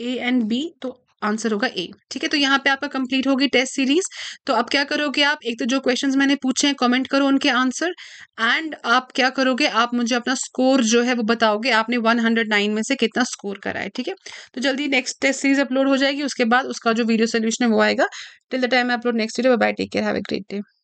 A and B तो आंसर होगा ए ठीक है तो यहाँ पे आपका कंप्लीट होगी टेस्ट सीरीज तो अब क्या करोगे आप एक तो जो क्वेश्चंस मैंने पूछे हैं कमेंट करो उनके आंसर एंड आप क्या करोगे आप मुझे अपना स्कोर जो है वो बताओगे आपने 109 में से कितना स्कोर करा है ठीक है तो जल्दी नेक्स्ट टेस्ट सीरीज अपलोड हो जाएगी उसके बाद उसका जो वीडियो सोल्यूशन है वो आएगा till the time upload next video bye take care have a great day